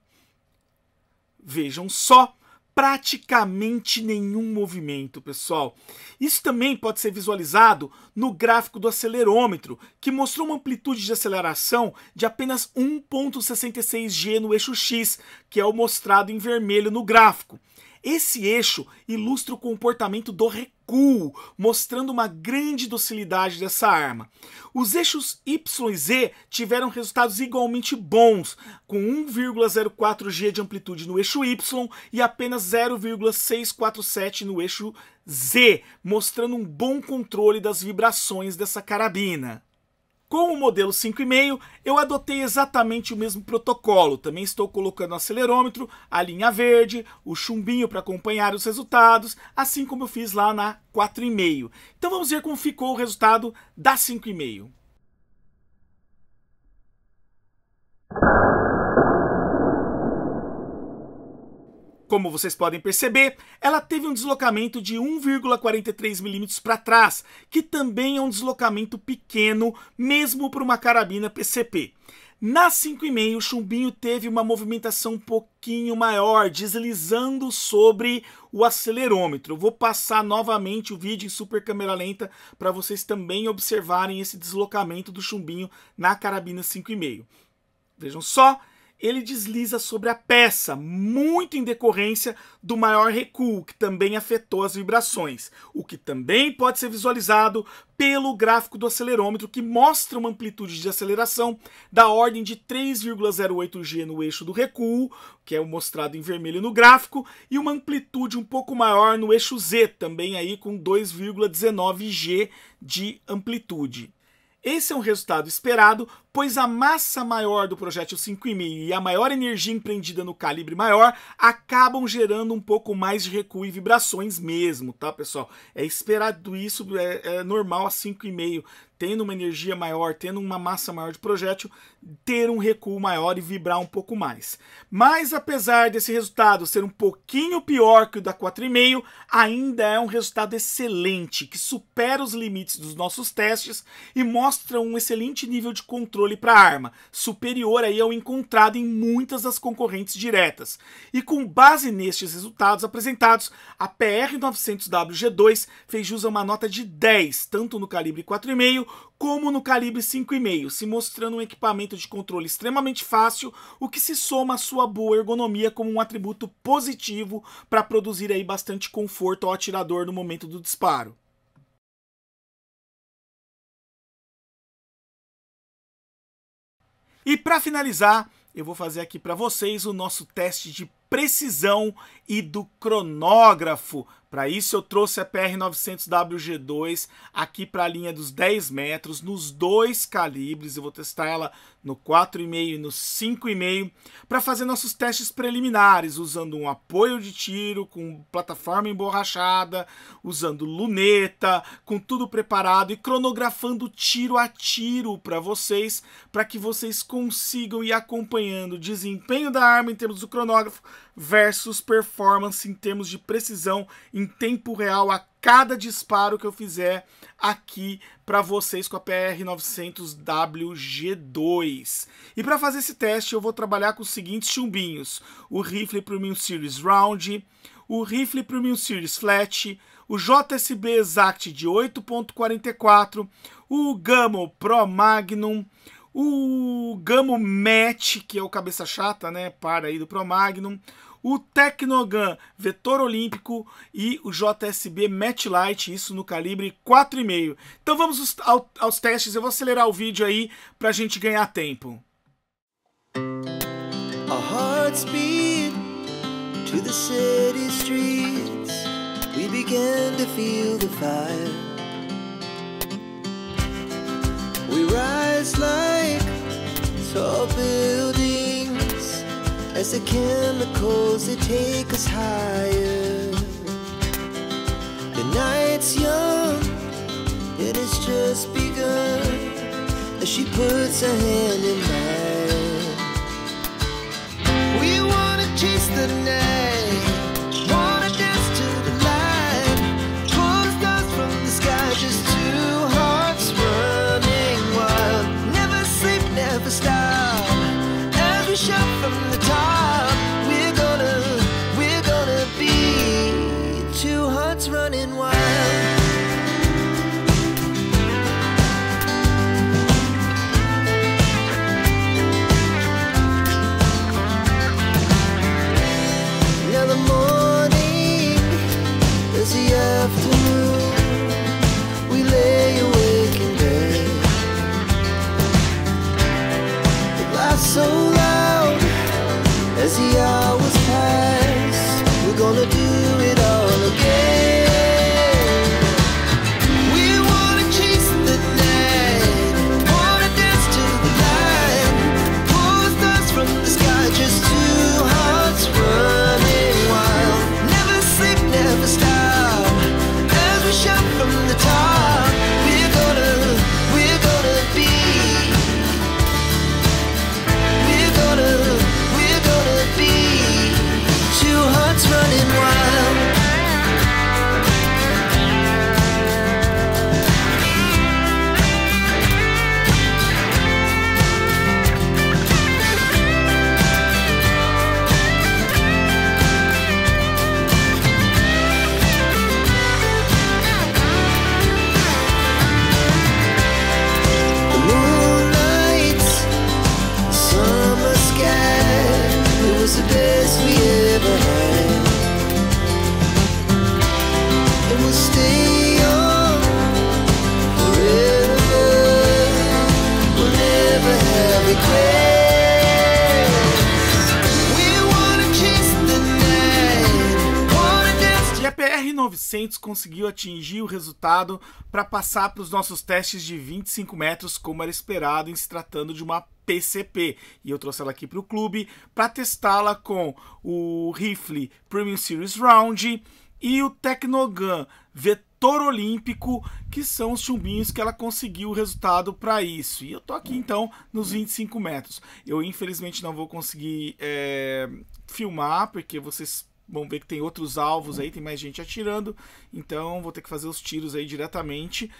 Vejam só praticamente nenhum movimento, pessoal. Isso também pode ser visualizado no gráfico do acelerômetro, que mostrou uma amplitude de aceleração de apenas 1.66g no eixo X, que é o mostrado em vermelho no gráfico. Esse eixo ilustra o comportamento do recuo, mostrando uma grande docilidade dessa arma. Os eixos Y e Z tiveram resultados igualmente bons, com 1,04 G de amplitude no eixo Y e apenas 0,647 no eixo Z, mostrando um bom controle das vibrações dessa carabina. Com o modelo 5,5, eu adotei exatamente o mesmo protocolo. Também estou colocando o acelerômetro, a linha verde, o chumbinho para acompanhar os resultados, assim como eu fiz lá na 4,5. Então vamos ver como ficou o resultado da 5,5. Como vocês podem perceber, ela teve um deslocamento de 1,43 mm para trás, que também é um deslocamento pequeno, mesmo para uma carabina PCP. Na 5,5, o chumbinho teve uma movimentação um pouquinho maior, deslizando sobre o acelerômetro. vou passar novamente o vídeo em super câmera lenta para vocês também observarem esse deslocamento do chumbinho na carabina 5,5. Vejam só, ele desliza sobre a peça, muito em decorrência do maior recuo, que também afetou as vibrações, o que também pode ser visualizado pelo gráfico do acelerômetro, que mostra uma amplitude de aceleração da ordem de 3,08 g no eixo do recuo, que é mostrado em vermelho no gráfico, e uma amplitude um pouco maior no eixo Z, também aí com 2,19 g de amplitude. Esse é um resultado esperado pois a massa maior do projétil 5,5 e a maior energia empreendida no calibre maior acabam gerando um pouco mais de recuo e vibrações mesmo, tá, pessoal? É esperado isso, é, é normal a 5,5, tendo uma energia maior, tendo uma massa maior de projétil, ter um recuo maior e vibrar um pouco mais. Mas apesar desse resultado ser um pouquinho pior que o da 4,5, ainda é um resultado excelente, que supera os limites dos nossos testes e mostra um excelente nível de controle controle para arma, superior aí ao encontrado em muitas das concorrentes diretas. E com base nestes resultados apresentados, a PR900WG2 fez jus a uma nota de 10, tanto no calibre 4,5 como no calibre 5,5, se mostrando um equipamento de controle extremamente fácil, o que se soma à sua boa ergonomia como um atributo positivo para produzir aí bastante conforto ao atirador no momento do disparo. E para finalizar, eu vou fazer aqui para vocês o nosso teste de precisão e do cronógrafo. Para isso eu trouxe a PR900WG2 aqui para a linha dos 10 metros, nos dois calibres, eu vou testar ela no 4,5 e no 5,5, para fazer nossos testes preliminares, usando um apoio de tiro, com plataforma emborrachada, usando luneta, com tudo preparado e cronografando tiro a tiro para vocês, para que vocês consigam ir acompanhando o desempenho da arma em termos do cronógrafo, versus performance em termos de precisão em tempo real a cada disparo que eu fizer aqui para vocês com a PR900WG2. E para fazer esse teste eu vou trabalhar com os seguintes chumbinhos. O rifle Premium Series Round, o rifle Premium Series Flat, o JSB Exact de 8.44, o Gamma Pro Magnum, o Gamo Match, que é o cabeça chata, né, para aí do pro magnum o Tecnogun Vetor Olímpico e o JSB Match Light, isso no calibre 4,5. Então vamos aos, aos testes, eu vou acelerar o vídeo aí para a gente ganhar tempo. A speed to the city streets We began to feel the fire as the chemicals they take us higher. The night's young, it has just begun. As she puts her hand in mine, we wanna chase the night. conseguiu atingir o resultado para passar para os nossos testes de 25 metros, como era esperado em se tratando de uma PCP. E eu trouxe ela aqui para o clube para testá-la com o rifle Premium Series Round e o Tecnogun Vetor Olímpico, que são os chumbinhos que ela conseguiu o resultado para isso. E eu tô aqui então nos 25 metros. Eu infelizmente não vou conseguir é, filmar, porque vocês Vamos ver que tem outros alvos aí, tem mais gente atirando. Então vou ter que fazer os tiros aí diretamente.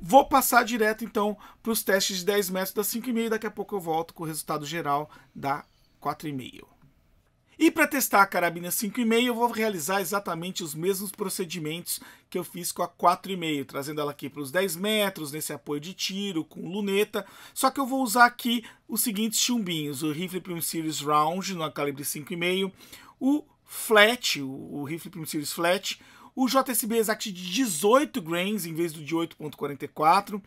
Vou passar direto então para os testes de 10 metros da 5,5 e daqui a pouco eu volto com o resultado geral da 4,5. E para testar a carabina 5,5, eu vou realizar exatamente os mesmos procedimentos que eu fiz com a 4,5, trazendo ela aqui para os 10 metros, nesse apoio de tiro, com luneta. Só que eu vou usar aqui os seguintes chumbinhos, o rifle Prime Series Round no calibre 5,5, o flat, o, o rifle Primo Series flat, o JSB Exact de 18 grains em vez do de 8.44,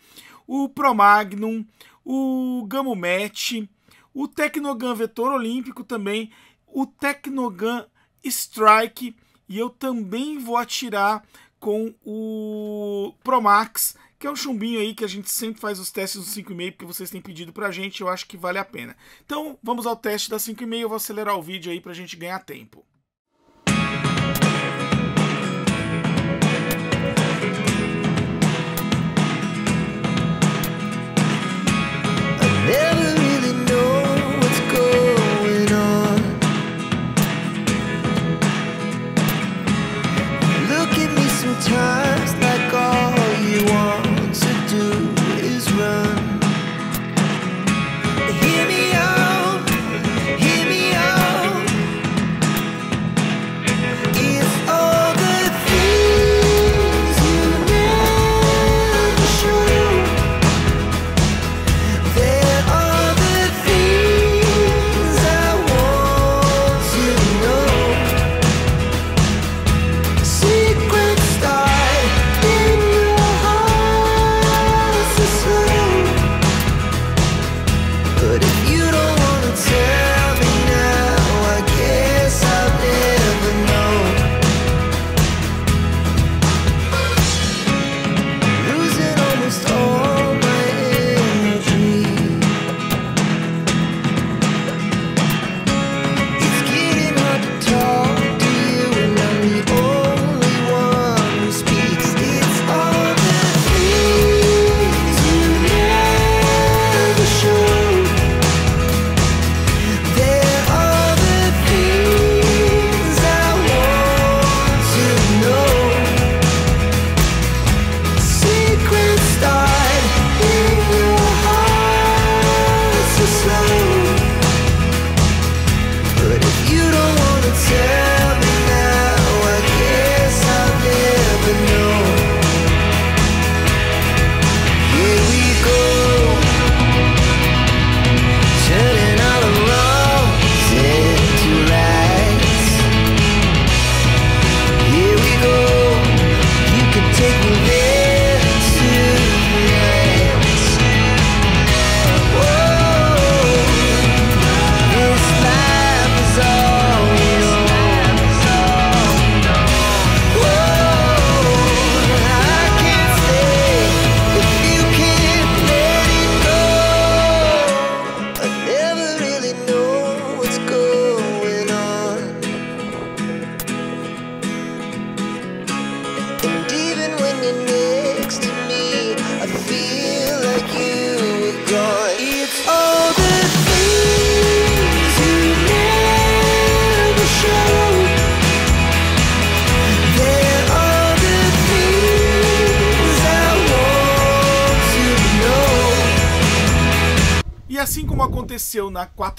o Pro Magnum, o Gamo Match, o Tecnogun Vetor Olímpico também, o Tecnogun Strike e eu também vou atirar com o Pro Max, que é um chumbinho aí que a gente sempre faz os testes do 5,5 porque vocês têm pedido pra gente, eu acho que vale a pena. Então, vamos ao teste da 5,5, eu vou acelerar o vídeo aí pra gente ganhar tempo.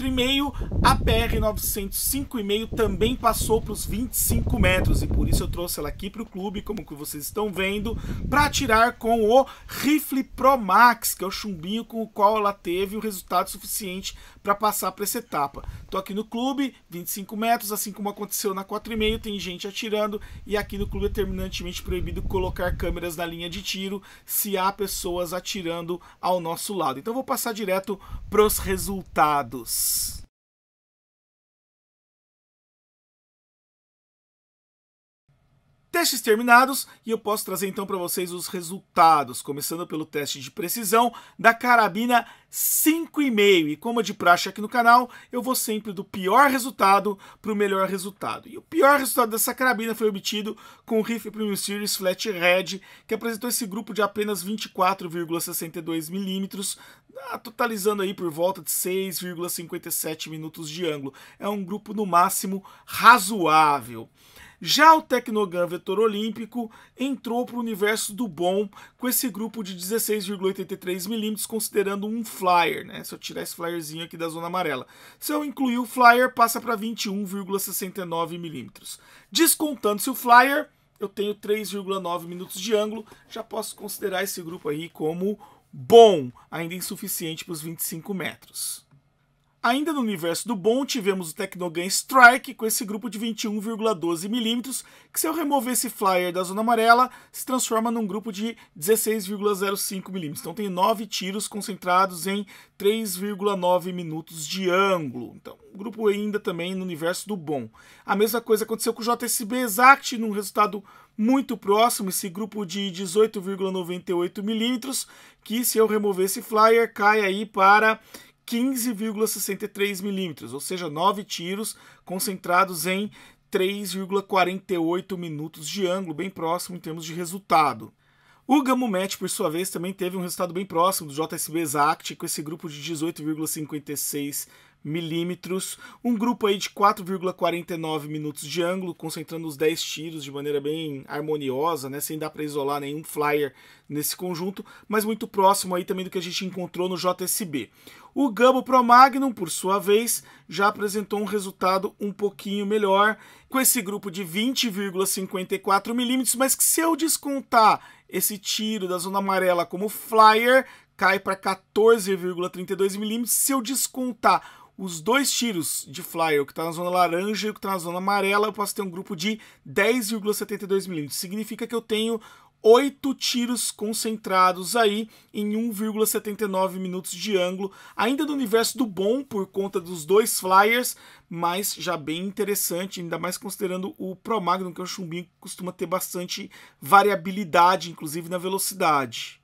e meio a 1905,5 também passou para os 25 metros e por isso eu trouxe ela aqui para o clube, como que vocês estão vendo, para atirar com o rifle Pro Max, que é o chumbinho com o qual ela teve o resultado suficiente para passar para essa etapa. Estou aqui no clube, 25 metros, assim como aconteceu na 4,5, tem gente atirando e aqui no clube é terminantemente proibido colocar câmeras na linha de tiro se há pessoas atirando ao nosso lado. Então vou passar direto para os resultados. Testes terminados e eu posso trazer então para vocês os resultados, começando pelo teste de precisão da carabina 5,5. E como é de praxe aqui no canal, eu vou sempre do pior resultado para o melhor resultado. E o pior resultado dessa carabina foi obtido com o rifle Premium Series Flat Red, que apresentou esse grupo de apenas 24,62 milímetros, ah, totalizando aí por volta de 6,57 minutos de ângulo. É um grupo no máximo razoável. Já o Tecnogam Vetor Olímpico entrou para o universo do bom com esse grupo de 16,83 milímetros, considerando um flyer, né? Se eu tirar esse flyerzinho aqui da zona amarela. Se eu incluir o flyer, passa para 21,69 milímetros. Descontando-se o flyer, eu tenho 3,9 minutos de ângulo. Já posso considerar esse grupo aí como bom, ainda insuficiente para os 25 metros. Ainda no universo do bom, tivemos o Tecnogun Strike com esse grupo de 21,12mm, que se eu remover esse flyer da zona amarela, se transforma num grupo de 16,05mm. Então tem 9 tiros concentrados em 3,9 minutos de ângulo. Então, grupo ainda também no universo do bom. A mesma coisa aconteceu com o JSB Exact, num resultado muito próximo, esse grupo de 18,98 milímetros, que se eu remover esse flyer, cai aí para 15,63 milímetros, ou seja, 9 tiros concentrados em 3,48 minutos de ângulo, bem próximo em termos de resultado. O Gamumet, por sua vez, também teve um resultado bem próximo do JSB Exact com esse grupo de 18,56 milímetros, um grupo aí de 4,49 minutos de ângulo, concentrando os 10 tiros de maneira bem harmoniosa, né, sem dar para isolar nenhum flyer nesse conjunto, mas muito próximo aí também do que a gente encontrou no JSB. O Gabo Pro Magnum, por sua vez, já apresentou um resultado um pouquinho melhor, com esse grupo de 20,54 milímetros, mas que se eu descontar esse tiro da zona amarela como flyer, cai para 14,32 milímetros. Se eu descontar os dois tiros de flyer, o que está na zona laranja e o que está na zona amarela, eu posso ter um grupo de 10,72 milímetros. Significa que eu tenho oito tiros concentrados aí em 1,79 minutos de ângulo, ainda no universo do bom por conta dos dois flyers, mas já bem interessante, ainda mais considerando o Pro Magnum, que é um chumbinho que costuma ter bastante variabilidade, inclusive na velocidade.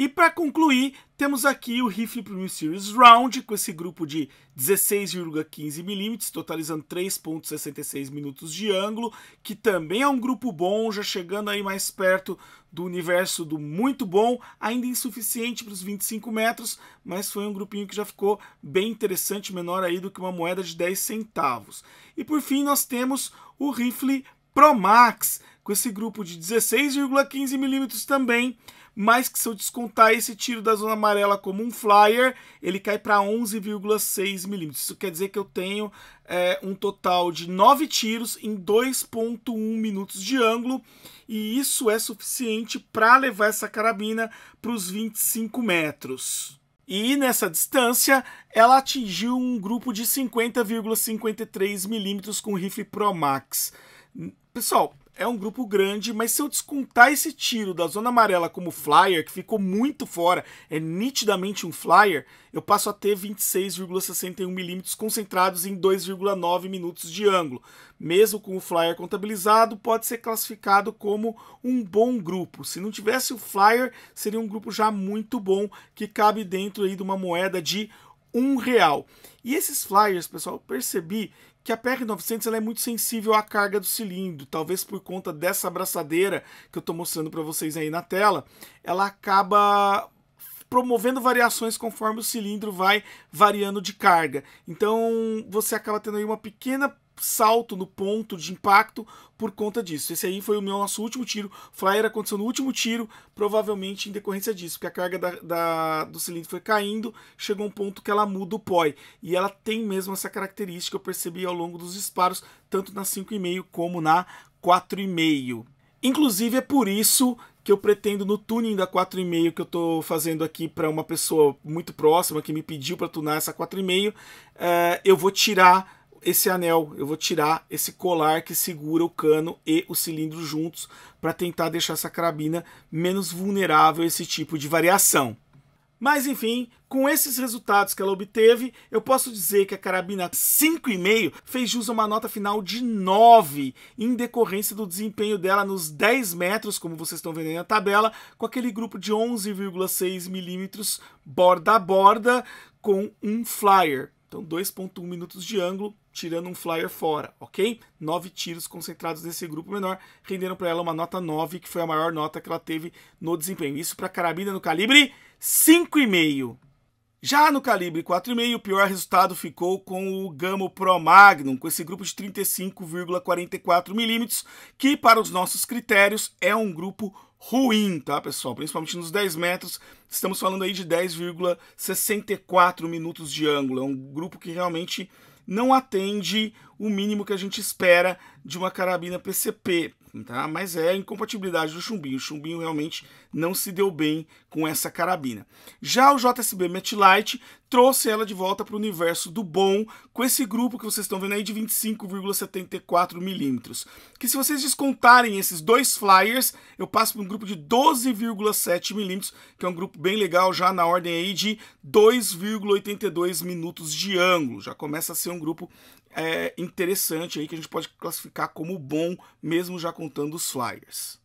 E para concluir, temos aqui o rifle Premium Series Round com esse grupo de 16,15 mm, totalizando 3.66 minutos de ângulo, que também é um grupo bom, já chegando aí mais perto do universo do muito bom, ainda insuficiente para os 25 metros, mas foi um grupinho que já ficou bem interessante, menor aí do que uma moeda de 10 centavos. E por fim, nós temos o rifle Pro Max, com esse grupo de 16,15 mm também, mas que se eu descontar esse tiro da zona amarela como um flyer, ele cai para 11,6 milímetros. Isso quer dizer que eu tenho é, um total de 9 tiros em 2,1 minutos de ângulo, e isso é suficiente para levar essa carabina para os 25 metros. E nessa distância, ela atingiu um grupo de 50,53 milímetros com rifle Pro Max. Pessoal, é um grupo grande, mas se eu descontar esse tiro da zona amarela como flyer, que ficou muito fora, é nitidamente um flyer, eu passo a ter 26,61 milímetros concentrados em 2,9 minutos de ângulo. Mesmo com o flyer contabilizado, pode ser classificado como um bom grupo. Se não tivesse o flyer, seria um grupo já muito bom, que cabe dentro aí de uma moeda de um real. E esses flyers, pessoal, eu percebi que a PR900 ela é muito sensível à carga do cilindro, talvez por conta dessa abraçadeira que eu estou mostrando para vocês aí na tela, ela acaba promovendo variações conforme o cilindro vai variando de carga. Então você acaba tendo aí uma pequena salto no ponto de impacto por conta disso. Esse aí foi o meu nosso último tiro. Flyer aconteceu no último tiro, provavelmente em decorrência disso, porque a carga da, da, do cilindro foi caindo, chegou um ponto que ela muda o poi. E ela tem mesmo essa característica, eu percebi ao longo dos disparos, tanto na 5,5 como na 4,5. Inclusive é por isso que eu pretendo no tuning da 4,5 que eu estou fazendo aqui para uma pessoa muito próxima que me pediu para tunar essa 4,5, uh, eh, eu vou tirar esse anel, eu vou tirar esse colar que segura o cano e o cilindro juntos para tentar deixar essa carabina menos vulnerável a esse tipo de variação. Mas enfim, com esses resultados que ela obteve, eu posso dizer que a carabina 5,5 fez jus a uma nota final de 9, em decorrência do desempenho dela nos 10 metros, como vocês estão vendo aí na tabela, com aquele grupo de 11,6 milímetros borda a borda com um flyer. Então 2.1 minutos de ângulo, tirando um flyer fora, ok? Nove tiros concentrados nesse grupo menor renderam para ela uma nota 9, que foi a maior nota que ela teve no desempenho. Isso para carabina no calibre 5,5. Já no calibre 4,5, o pior resultado ficou com o Gamo Pro Magnum, com esse grupo de 35,44 milímetros, que para os nossos critérios é um grupo ruim, tá, pessoal? Principalmente nos 10 metros, estamos falando aí de 10,64 minutos de ângulo. É um grupo que realmente não atende o mínimo que a gente espera de uma carabina PCP tá? Mas é a incompatibilidade do chumbinho. O chumbinho realmente não se deu bem com essa carabina. Já o JSB Metilite trouxe ela de volta para o universo do bom com esse grupo que vocês estão vendo aí de 25,74 milímetros. Que se vocês descontarem esses dois flyers, eu passo para um grupo de 12,7 milímetros, que é um grupo bem legal já na ordem aí de 2,82 minutos de ângulo. Já começa a ser um grupo é, interessante aí que a gente pode classificar como bom, mesmo já contando os Flyers.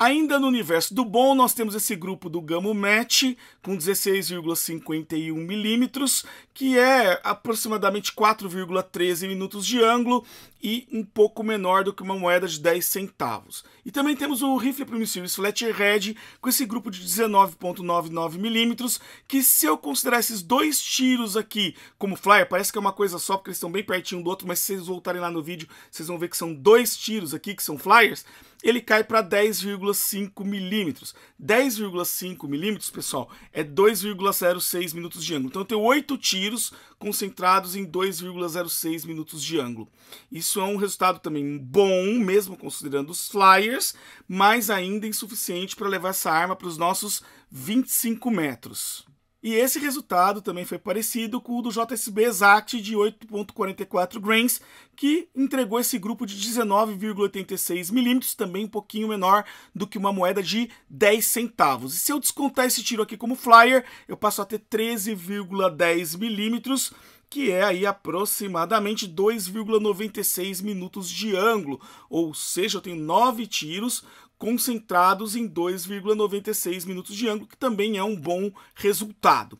Ainda no universo do bom, nós temos esse grupo do Gamo Match com 16,51 milímetros, que é aproximadamente 4,13 minutos de ângulo e um pouco menor do que uma moeda de 10 centavos. E também temos o rifle promissivo mísseis Red com esse grupo de 19,99 milímetros, que se eu considerar esses dois tiros aqui como flyer, parece que é uma coisa só porque eles estão bem pertinho um do outro, mas se vocês voltarem lá no vídeo, vocês vão ver que são dois tiros aqui que são flyers ele cai para 10,5 milímetros. 10,5 milímetros, pessoal, é 2,06 minutos de ângulo. Então eu tenho 8 tiros concentrados em 2,06 minutos de ângulo. Isso é um resultado também bom, mesmo considerando os flyers, mas ainda insuficiente para levar essa arma para os nossos 25 metros. E esse resultado também foi parecido com o do JSB Exact de 8.44 grains, que entregou esse grupo de 19,86 milímetros, também um pouquinho menor do que uma moeda de 10 centavos. E se eu descontar esse tiro aqui como flyer, eu passo a ter 13,10 milímetros, que é aí aproximadamente 2,96 minutos de ângulo, ou seja, eu tenho 9 tiros concentrados em 2,96 minutos de ângulo, que também é um bom resultado.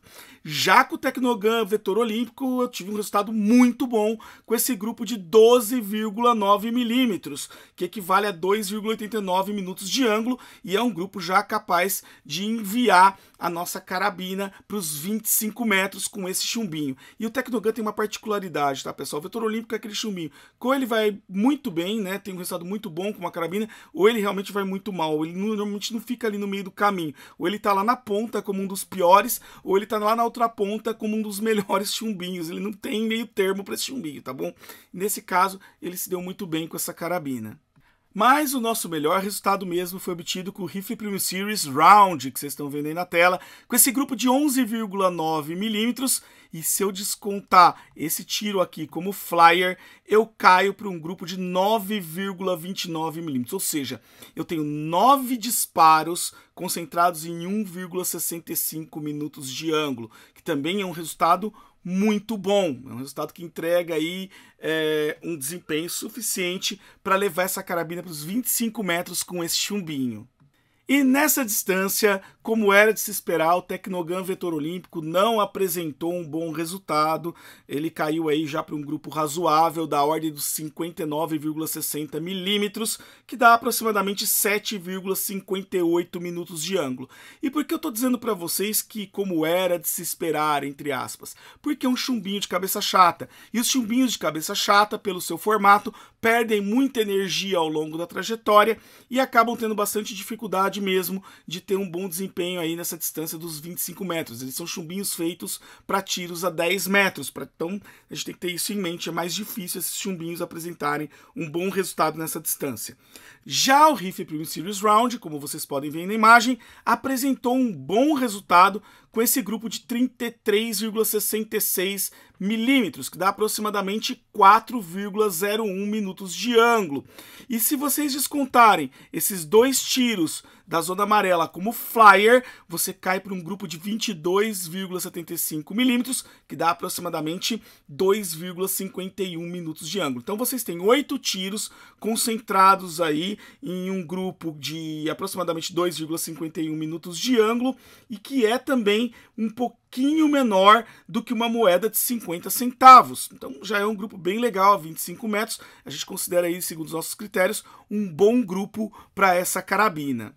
Já com o Tecnogun Vetor Olímpico, eu tive um resultado muito bom com esse grupo de 12,9 milímetros, que equivale a 2,89 minutos de ângulo, e é um grupo já capaz de enviar a nossa carabina para os 25 metros com esse chumbinho. E o Tecnogun tem uma particularidade, tá, pessoal? O vetor olímpico é aquele chumbinho. Ou ele vai muito bem, né? Tem um resultado muito bom com uma carabina, ou ele realmente vai muito mal. Ele normalmente não fica ali no meio do caminho. Ou ele tá lá na ponta como um dos piores, ou ele tá lá na altura contraponta como um dos melhores chumbinhos. Ele não tem meio termo para esse chumbinho, tá bom? Nesse caso, ele se deu muito bem com essa carabina. Mas o nosso melhor resultado mesmo foi obtido com o rifle Premium Series Round, que vocês estão vendo aí na tela, com esse grupo de 11,9 milímetros e se eu descontar esse tiro aqui como flyer, eu caio para um grupo de 9,29 milímetros. Ou seja, eu tenho 9 disparos concentrados em 1,65 minutos de ângulo, que também é um resultado muito bom. É um resultado que entrega aí é, um desempenho suficiente para levar essa carabina para os 25 metros com esse chumbinho. E nessa distância, como era de se esperar, o Tecnogun Vetor Olímpico não apresentou um bom resultado. Ele caiu aí já para um grupo razoável da ordem dos 59,60 milímetros, que dá aproximadamente 7,58 minutos de ângulo. E por que eu estou dizendo para vocês que como era de se esperar, entre aspas? Porque é um chumbinho de cabeça chata. E os chumbinhos de cabeça chata, pelo seu formato, perdem muita energia ao longo da trajetória e acabam tendo bastante dificuldade mesmo de ter um bom desempenho desempenho aí nessa distância dos 25 metros. Eles são chumbinhos feitos para tiros a 10 metros. Pra... então a gente tem que ter isso em mente. É mais difícil esses chumbinhos apresentarem um bom resultado nessa distância. Já o Rifle Premium Series Round, como vocês podem ver na imagem, apresentou um bom resultado com esse grupo de 33,66 milímetros, que dá aproximadamente 4,01 minutos de ângulo. E se vocês descontarem esses dois tiros da zona amarela como flyer, você cai para um grupo de 22,75 milímetros, que dá aproximadamente 2,51 minutos de ângulo. Então vocês têm oito tiros concentrados aí em um grupo de aproximadamente 2,51 minutos de ângulo e que é também também um pouquinho menor do que uma moeda de 50 centavos. Então já é um grupo bem legal, 25 metros. A gente considera aí, segundo os nossos critérios, um bom grupo para essa carabina.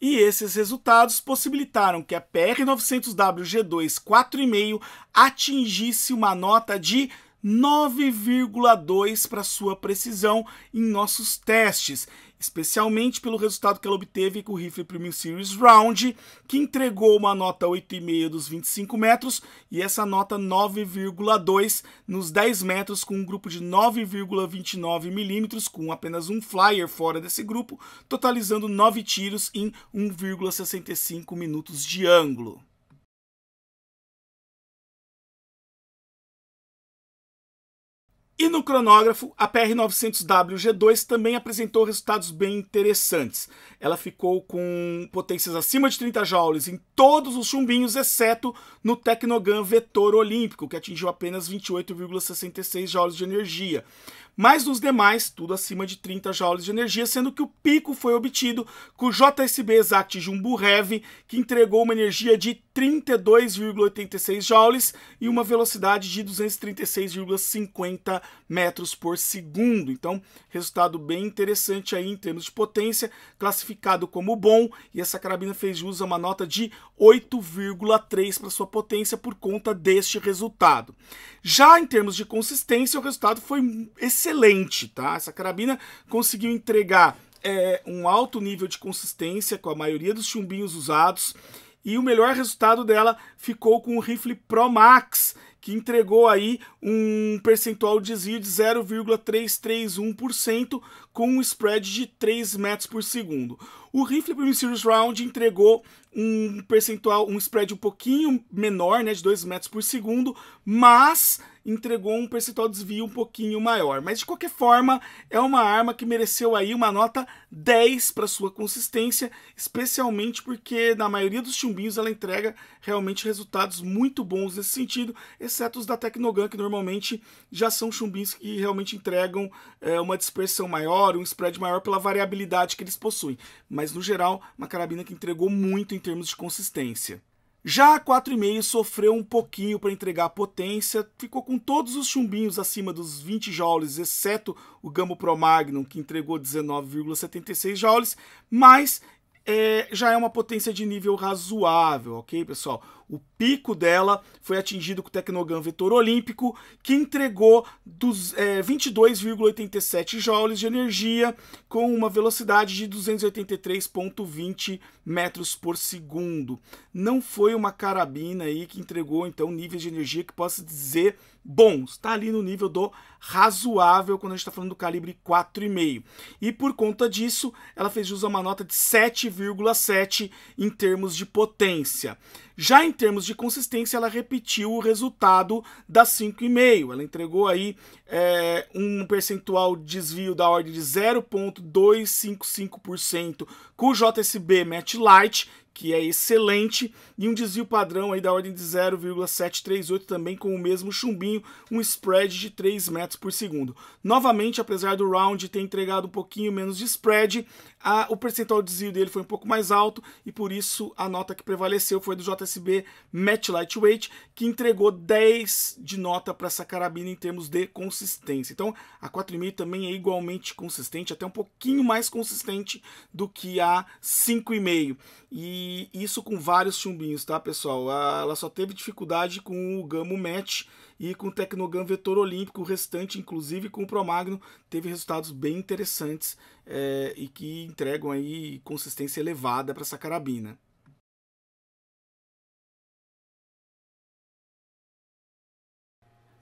E esses resultados possibilitaram que a PR900W G2 4,5 atingisse uma nota de 9,2 para sua precisão em nossos testes especialmente pelo resultado que ela obteve com o rifle Premium Series Round, que entregou uma nota 8,5 dos 25 metros e essa nota 9,2 nos 10 metros com um grupo de 9,29 milímetros, com apenas um flyer fora desse grupo, totalizando 9 tiros em 1,65 minutos de ângulo. E no cronógrafo, a PR900W G2 também apresentou resultados bem interessantes. Ela ficou com potências acima de 30 joules em todos os chumbinhos, exceto no Tecnogan Vetor Olímpico, que atingiu apenas 28,66 joules de energia mas nos demais tudo acima de 30 joules de energia, sendo que o pico foi obtido com o JSB Exact Jumbo Heavy, que entregou uma energia de 32,86 joules e uma velocidade de 236,50 metros por segundo. Então, resultado bem interessante aí em termos de potência, classificado como bom, e essa carabina fez uso a uma nota de 8,3 para sua potência por conta deste resultado. Já em termos de consistência, o resultado foi excelente excelente, tá? Essa carabina conseguiu entregar é, um alto nível de consistência com a maioria dos chumbinhos usados e o melhor resultado dela ficou com o rifle Pro Max, que entregou aí um percentual de desvio de 0,331% com um spread de 3 metros por segundo. O rifle Premium Series Round entregou um percentual, um spread um pouquinho menor, né, de 2 metros por segundo, mas entregou um percentual de desvio um pouquinho maior. Mas de qualquer forma, é uma arma que mereceu aí uma nota 10 para sua consistência, especialmente porque na maioria dos chumbinhos ela entrega realmente resultados muito bons nesse sentido, exceto os da Tecnogun, que normalmente já são chumbinhos que realmente entregam é, uma dispersão maior, maior, um spread maior pela variabilidade que eles possuem. Mas no geral, uma carabina que entregou muito em termos de consistência. Já a 4,5 sofreu um pouquinho para entregar potência, ficou com todos os chumbinhos acima dos 20 joules, exceto o Gambo Pro Magnum, que entregou 19,76 joules, mas é, já é uma potência de nível razoável, ok, pessoal? O pico dela foi atingido com o Tecnogun vetor olímpico, que entregou é, 22,87 joules de energia com uma velocidade de 283,20 metros por segundo. Não foi uma carabina aí que entregou então níveis de energia que possa dizer bons. Está ali no nível do razoável quando a gente está falando do calibre 4,5. E por conta disso, ela fez uso a uma nota de 7,7 em termos de potência. Já em termos de consistência, ela repetiu o resultado das 5,5. Ela entregou aí é, um percentual de desvio da ordem de 0,255% com o JSB Match Light, que é excelente, e um desvio padrão aí da ordem de 0,738 também com o mesmo chumbinho, um spread de 3 metros por segundo. Novamente, apesar do round ter entregado um pouquinho menos de spread, a, o percentual de desvio dele foi um pouco mais alto e por isso a nota que prevaleceu foi do JSB Match Lightweight, que entregou 10 de nota para essa carabina em termos de consistência. Então, a 4,5 também é igualmente consistente, até um pouquinho mais consistente do que a a 5,5. E isso com vários chumbinhos, tá, pessoal? Ela só teve dificuldade com o Gamo Match e com o Tecnogun Vetor Olímpico, o restante, inclusive com o Promagno, teve resultados bem interessantes é, e que entregam aí consistência elevada para essa carabina.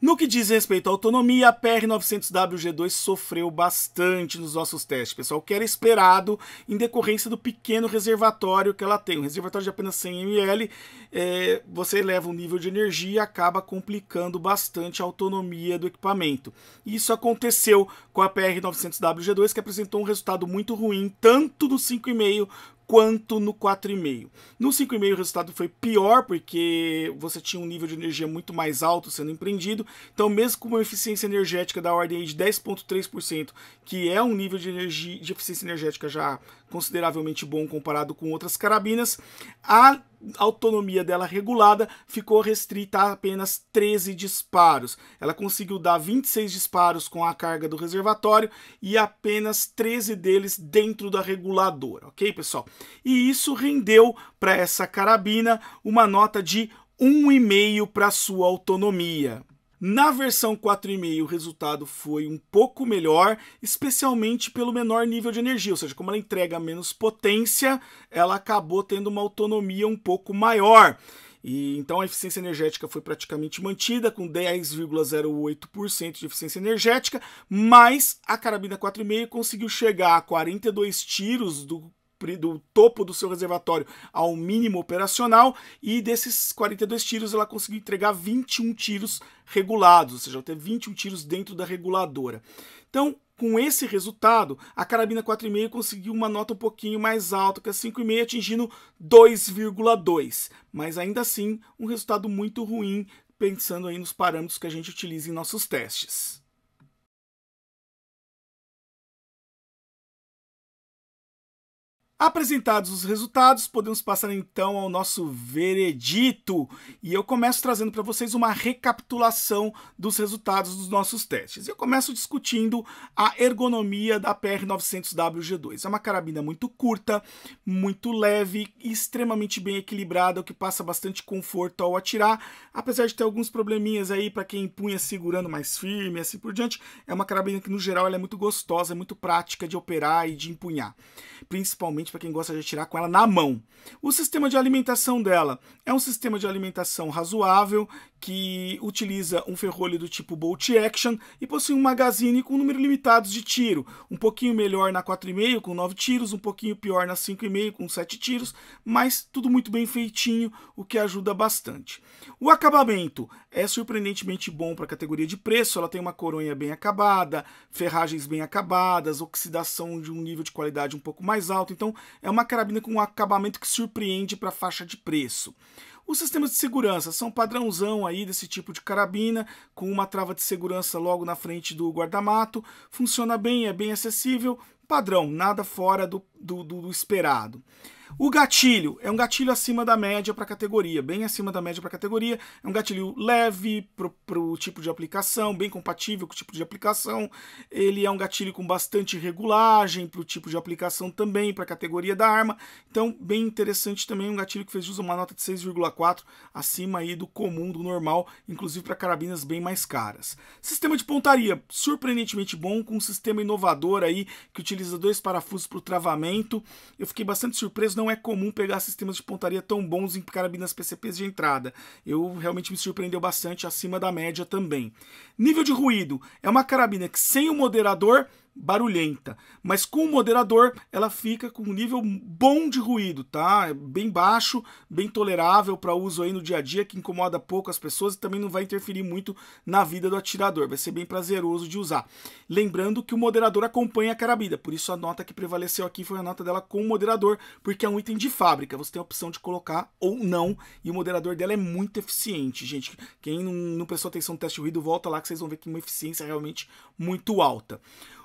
No que diz respeito à autonomia, a PR900WG2 sofreu bastante nos nossos testes, pessoal, o que era esperado em decorrência do pequeno reservatório que ela tem. Um reservatório de apenas 100 ml, é, você eleva o nível de energia e acaba complicando bastante a autonomia do equipamento. Isso aconteceu com a PR900WG2, que apresentou um resultado muito ruim, tanto no 5,5 quanto no 4,5. No 5,5 o resultado foi pior, porque você tinha um nível de energia muito mais alto sendo empreendido. Então, mesmo com uma eficiência energética da ordem de 10,3%, que é um nível de, energia, de eficiência energética já consideravelmente bom comparado com outras carabinas, a autonomia dela regulada ficou restrita a apenas 13 disparos. Ela conseguiu dar 26 disparos com a carga do reservatório e apenas 13 deles dentro da reguladora, ok, pessoal? E isso rendeu para essa carabina uma nota de 1,5 para sua autonomia. Na versão 4,5 o resultado foi um pouco melhor, especialmente pelo menor nível de energia, ou seja, como ela entrega menos potência, ela acabou tendo uma autonomia um pouco maior. E, então a eficiência energética foi praticamente mantida, com 10,08% de eficiência energética, mas a carabina 4,5 conseguiu chegar a 42 tiros do do topo do seu reservatório ao mínimo operacional e desses 42 tiros ela conseguiu entregar 21 tiros regulados, ou seja, ela teve 21 tiros dentro da reguladora. Então, com esse resultado, a carabina 4,5 conseguiu uma nota um pouquinho mais alta que a 5,5, atingindo 2,2, mas ainda assim um resultado muito ruim pensando aí nos parâmetros que a gente utiliza em nossos testes. Apresentados os resultados, podemos passar então ao nosso veredito. E eu começo trazendo para vocês uma recapitulação dos resultados dos nossos testes. Eu começo discutindo a ergonomia da PR900WG2. É uma carabina muito curta, muito leve extremamente bem equilibrada, o que passa bastante conforto ao atirar, apesar de ter alguns probleminhas aí para quem empunha segurando mais firme e assim por diante. É uma carabina que no geral é muito gostosa, é muito prática de operar e de empunhar, principalmente para quem gosta de atirar com ela na mão. O sistema de alimentação dela é um sistema de alimentação razoável que utiliza um ferrolho do tipo bolt action e possui um magazine com número limitado de tiro, um pouquinho melhor na 4,5 com 9 tiros, um pouquinho pior na 5,5 com 7 tiros, mas tudo muito bem feitinho, o que ajuda bastante. O acabamento é surpreendentemente bom para a categoria de preço, ela tem uma coronha bem acabada, ferragens bem acabadas, oxidação de um nível de qualidade um pouco mais alto, então é uma carabina com um acabamento que surpreende para a faixa de preço. Os sistemas de segurança são padrãozão aí desse tipo de carabina, com uma trava de segurança logo na frente do guardamato. Funciona bem, é bem acessível, padrão, nada fora do, do, do esperado. O gatilho é um gatilho acima da média para a categoria, bem acima da média para a categoria. É um gatilho leve para o tipo de aplicação, bem compatível com o tipo de aplicação. Ele é um gatilho com bastante regulagem para o tipo de aplicação também, para a categoria da arma. Então, bem interessante também, um gatilho que fez uso uma nota de 6,4 acima aí do comum, do normal, inclusive para carabinas bem mais caras. Sistema de pontaria, surpreendentemente bom, com um sistema inovador aí que utiliza dois parafusos para o travamento. Eu fiquei bastante surpreso, não é comum pegar sistemas de pontaria tão bons em carabinas PCPs de entrada. Eu realmente me surpreendeu bastante, acima da média também. Nível de ruído. É uma carabina que sem o moderador barulhenta. Mas com o moderador, ela fica com um nível bom de ruído, tá? É bem baixo, bem tolerável para uso aí no dia a dia, que incomoda pouco as pessoas e também não vai interferir muito na vida do atirador. Vai ser bem prazeroso de usar. Lembrando que o moderador acompanha a carabina, por isso a nota que prevaleceu aqui foi a nota dela com o moderador, porque é um item de fábrica. Você tem a opção de colocar ou não, e o moderador dela é muito eficiente, gente. Quem não, não prestou atenção no teste de ruído, volta lá que vocês vão ver que uma eficiência realmente muito alta.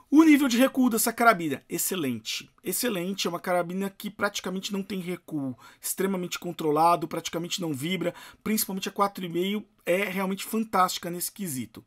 O nível de recuo dessa carabina, excelente. Excelente, é uma carabina que praticamente não tem recuo, extremamente controlado, praticamente não vibra, principalmente a 4,5 é realmente fantástica nesse quesito.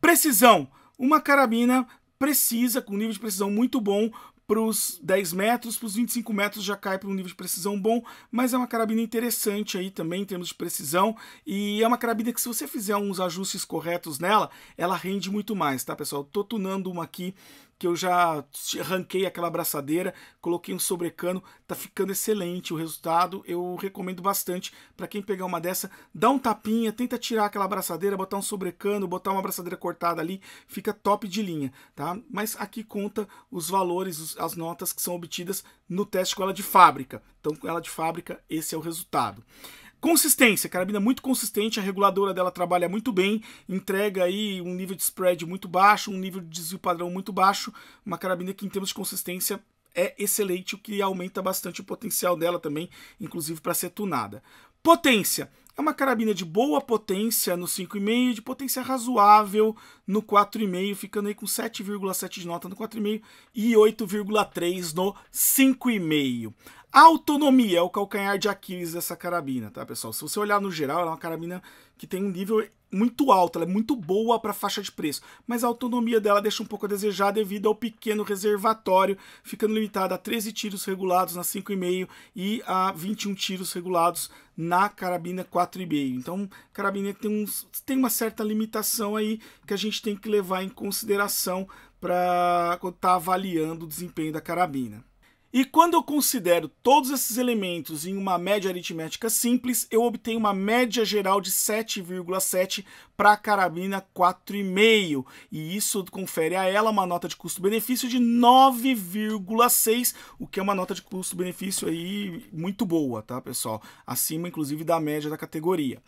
Precisão, uma carabina precisa, com nível de precisão muito bom, para os 10 metros, para os 25 metros já cai para um nível de precisão bom, mas é uma carabina interessante aí também em termos de precisão e é uma carabina que se você fizer uns ajustes corretos nela, ela rende muito mais, tá pessoal? Tô tunando uma aqui que eu já arranquei aquela abraçadeira, coloquei um sobrecano, tá ficando excelente o resultado. Eu recomendo bastante para quem pegar uma dessa, dá um tapinha, tenta tirar aquela abraçadeira, botar um sobrecano, botar uma abraçadeira cortada ali, fica top de linha, tá? Mas aqui conta os valores, as notas que são obtidas no teste com ela de fábrica. Então, com ela de fábrica, esse é o resultado. Consistência, Carabina é muito consistente, a reguladora dela trabalha muito bem, entrega aí um nível de spread muito baixo, um nível de desvio padrão muito baixo, uma carabina que em termos de consistência é excelente, o que aumenta bastante o potencial dela também, inclusive para ser tunada. Potência, é uma carabina de boa potência no 5,5, de potência razoável no 4,5, ficando aí com 7,7 de nota no 4,5 e 8,3 no 5,5. Autonomia é o calcanhar de Aquiles dessa carabina, tá, pessoal? Se você olhar no geral, ela é uma carabina que tem um nível muito alto, ela é muito boa para faixa de preço, mas a autonomia dela deixa um pouco a desejar devido ao pequeno reservatório, ficando limitada a 13 tiros regulados na 5,5 e a 21 tiros regulados na carabina 4,5. Então, carabina tem, um, tem uma certa limitação aí que a gente tem que levar em consideração para estar tá avaliando o desempenho da carabina. E quando eu considero todos esses elementos em uma média aritmética simples, eu obtenho uma média geral de 7,7 para a carabina 4,5. E isso confere a ela uma nota de custo-benefício de 9,6, o que é uma nota de custo-benefício aí muito boa, tá, pessoal? Acima, inclusive, da média da categoria.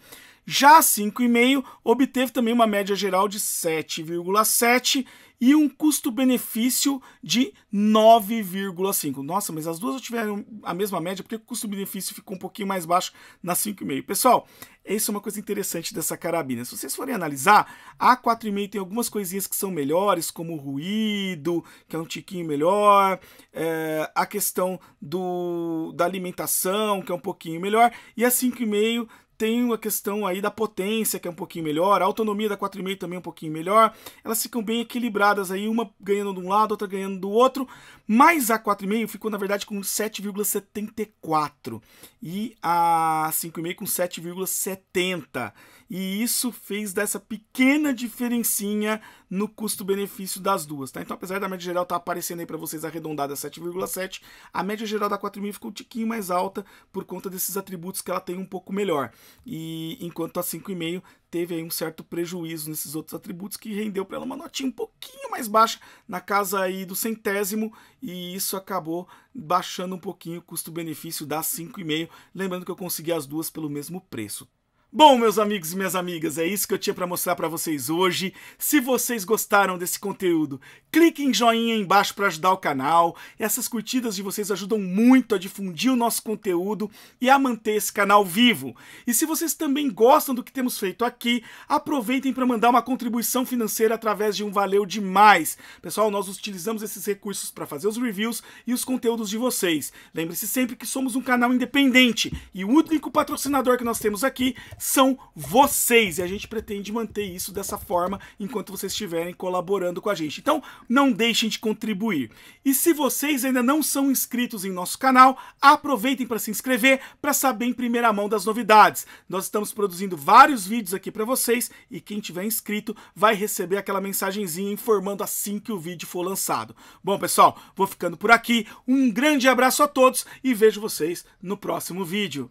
Já a 5,5 obteve também uma média geral de 7,7 e um custo-benefício de 9,5. Nossa, mas as duas tiveram a mesma média, porque o custo-benefício ficou um pouquinho mais baixo na 5,5. Pessoal, isso é uma coisa interessante dessa carabina. Se vocês forem analisar, a 4,5 tem algumas coisinhas que são melhores, como o ruído, que é um tiquinho melhor, é, a questão do, da alimentação, que é um pouquinho melhor, e a 5,5 tem a questão aí da potência, que é um pouquinho melhor, a autonomia da 4,5 também é um pouquinho melhor. Elas ficam bem equilibradas aí, uma ganhando de um lado, outra ganhando do outro, mas a 4,5 ficou na verdade com 7,74 e a 5,5 com 7,70 e isso fez dessa pequena diferencinha no custo-benefício das duas, tá? Então, apesar da média geral estar tá aparecendo aí para vocês arredondada 7,7, a média geral da 4000 ficou um tiquinho mais alta por conta desses atributos que ela tem um pouco melhor. E enquanto a 5,5 teve aí um certo prejuízo nesses outros atributos que rendeu para ela uma notinha um pouquinho mais baixa, na casa aí do centésimo, e isso acabou baixando um pouquinho o custo-benefício da 5,5, lembrando que eu consegui as duas pelo mesmo preço, Bom, meus amigos e minhas amigas, é isso que eu tinha para mostrar para vocês hoje. Se vocês gostaram desse conteúdo, clique em joinha aí embaixo para ajudar o canal. Essas curtidas de vocês ajudam muito a difundir o nosso conteúdo e a manter esse canal vivo. E se vocês também gostam do que temos feito aqui, aproveitem para mandar uma contribuição financeira através de um valeu demais. Pessoal, nós utilizamos esses recursos para fazer os reviews e os conteúdos de vocês. Lembre-se sempre que somos um canal independente e o único patrocinador que nós temos aqui são vocês. E a gente pretende manter isso dessa forma enquanto vocês estiverem colaborando com a gente. Então, não deixem de contribuir. E se vocês ainda não são inscritos em nosso canal, aproveitem para se inscrever para saber em primeira mão das novidades. Nós estamos produzindo vários vídeos aqui para vocês e quem tiver inscrito vai receber aquela mensagenzinha informando assim que o vídeo for lançado. Bom, pessoal, vou ficando por aqui. Um grande abraço a todos e vejo vocês no próximo vídeo.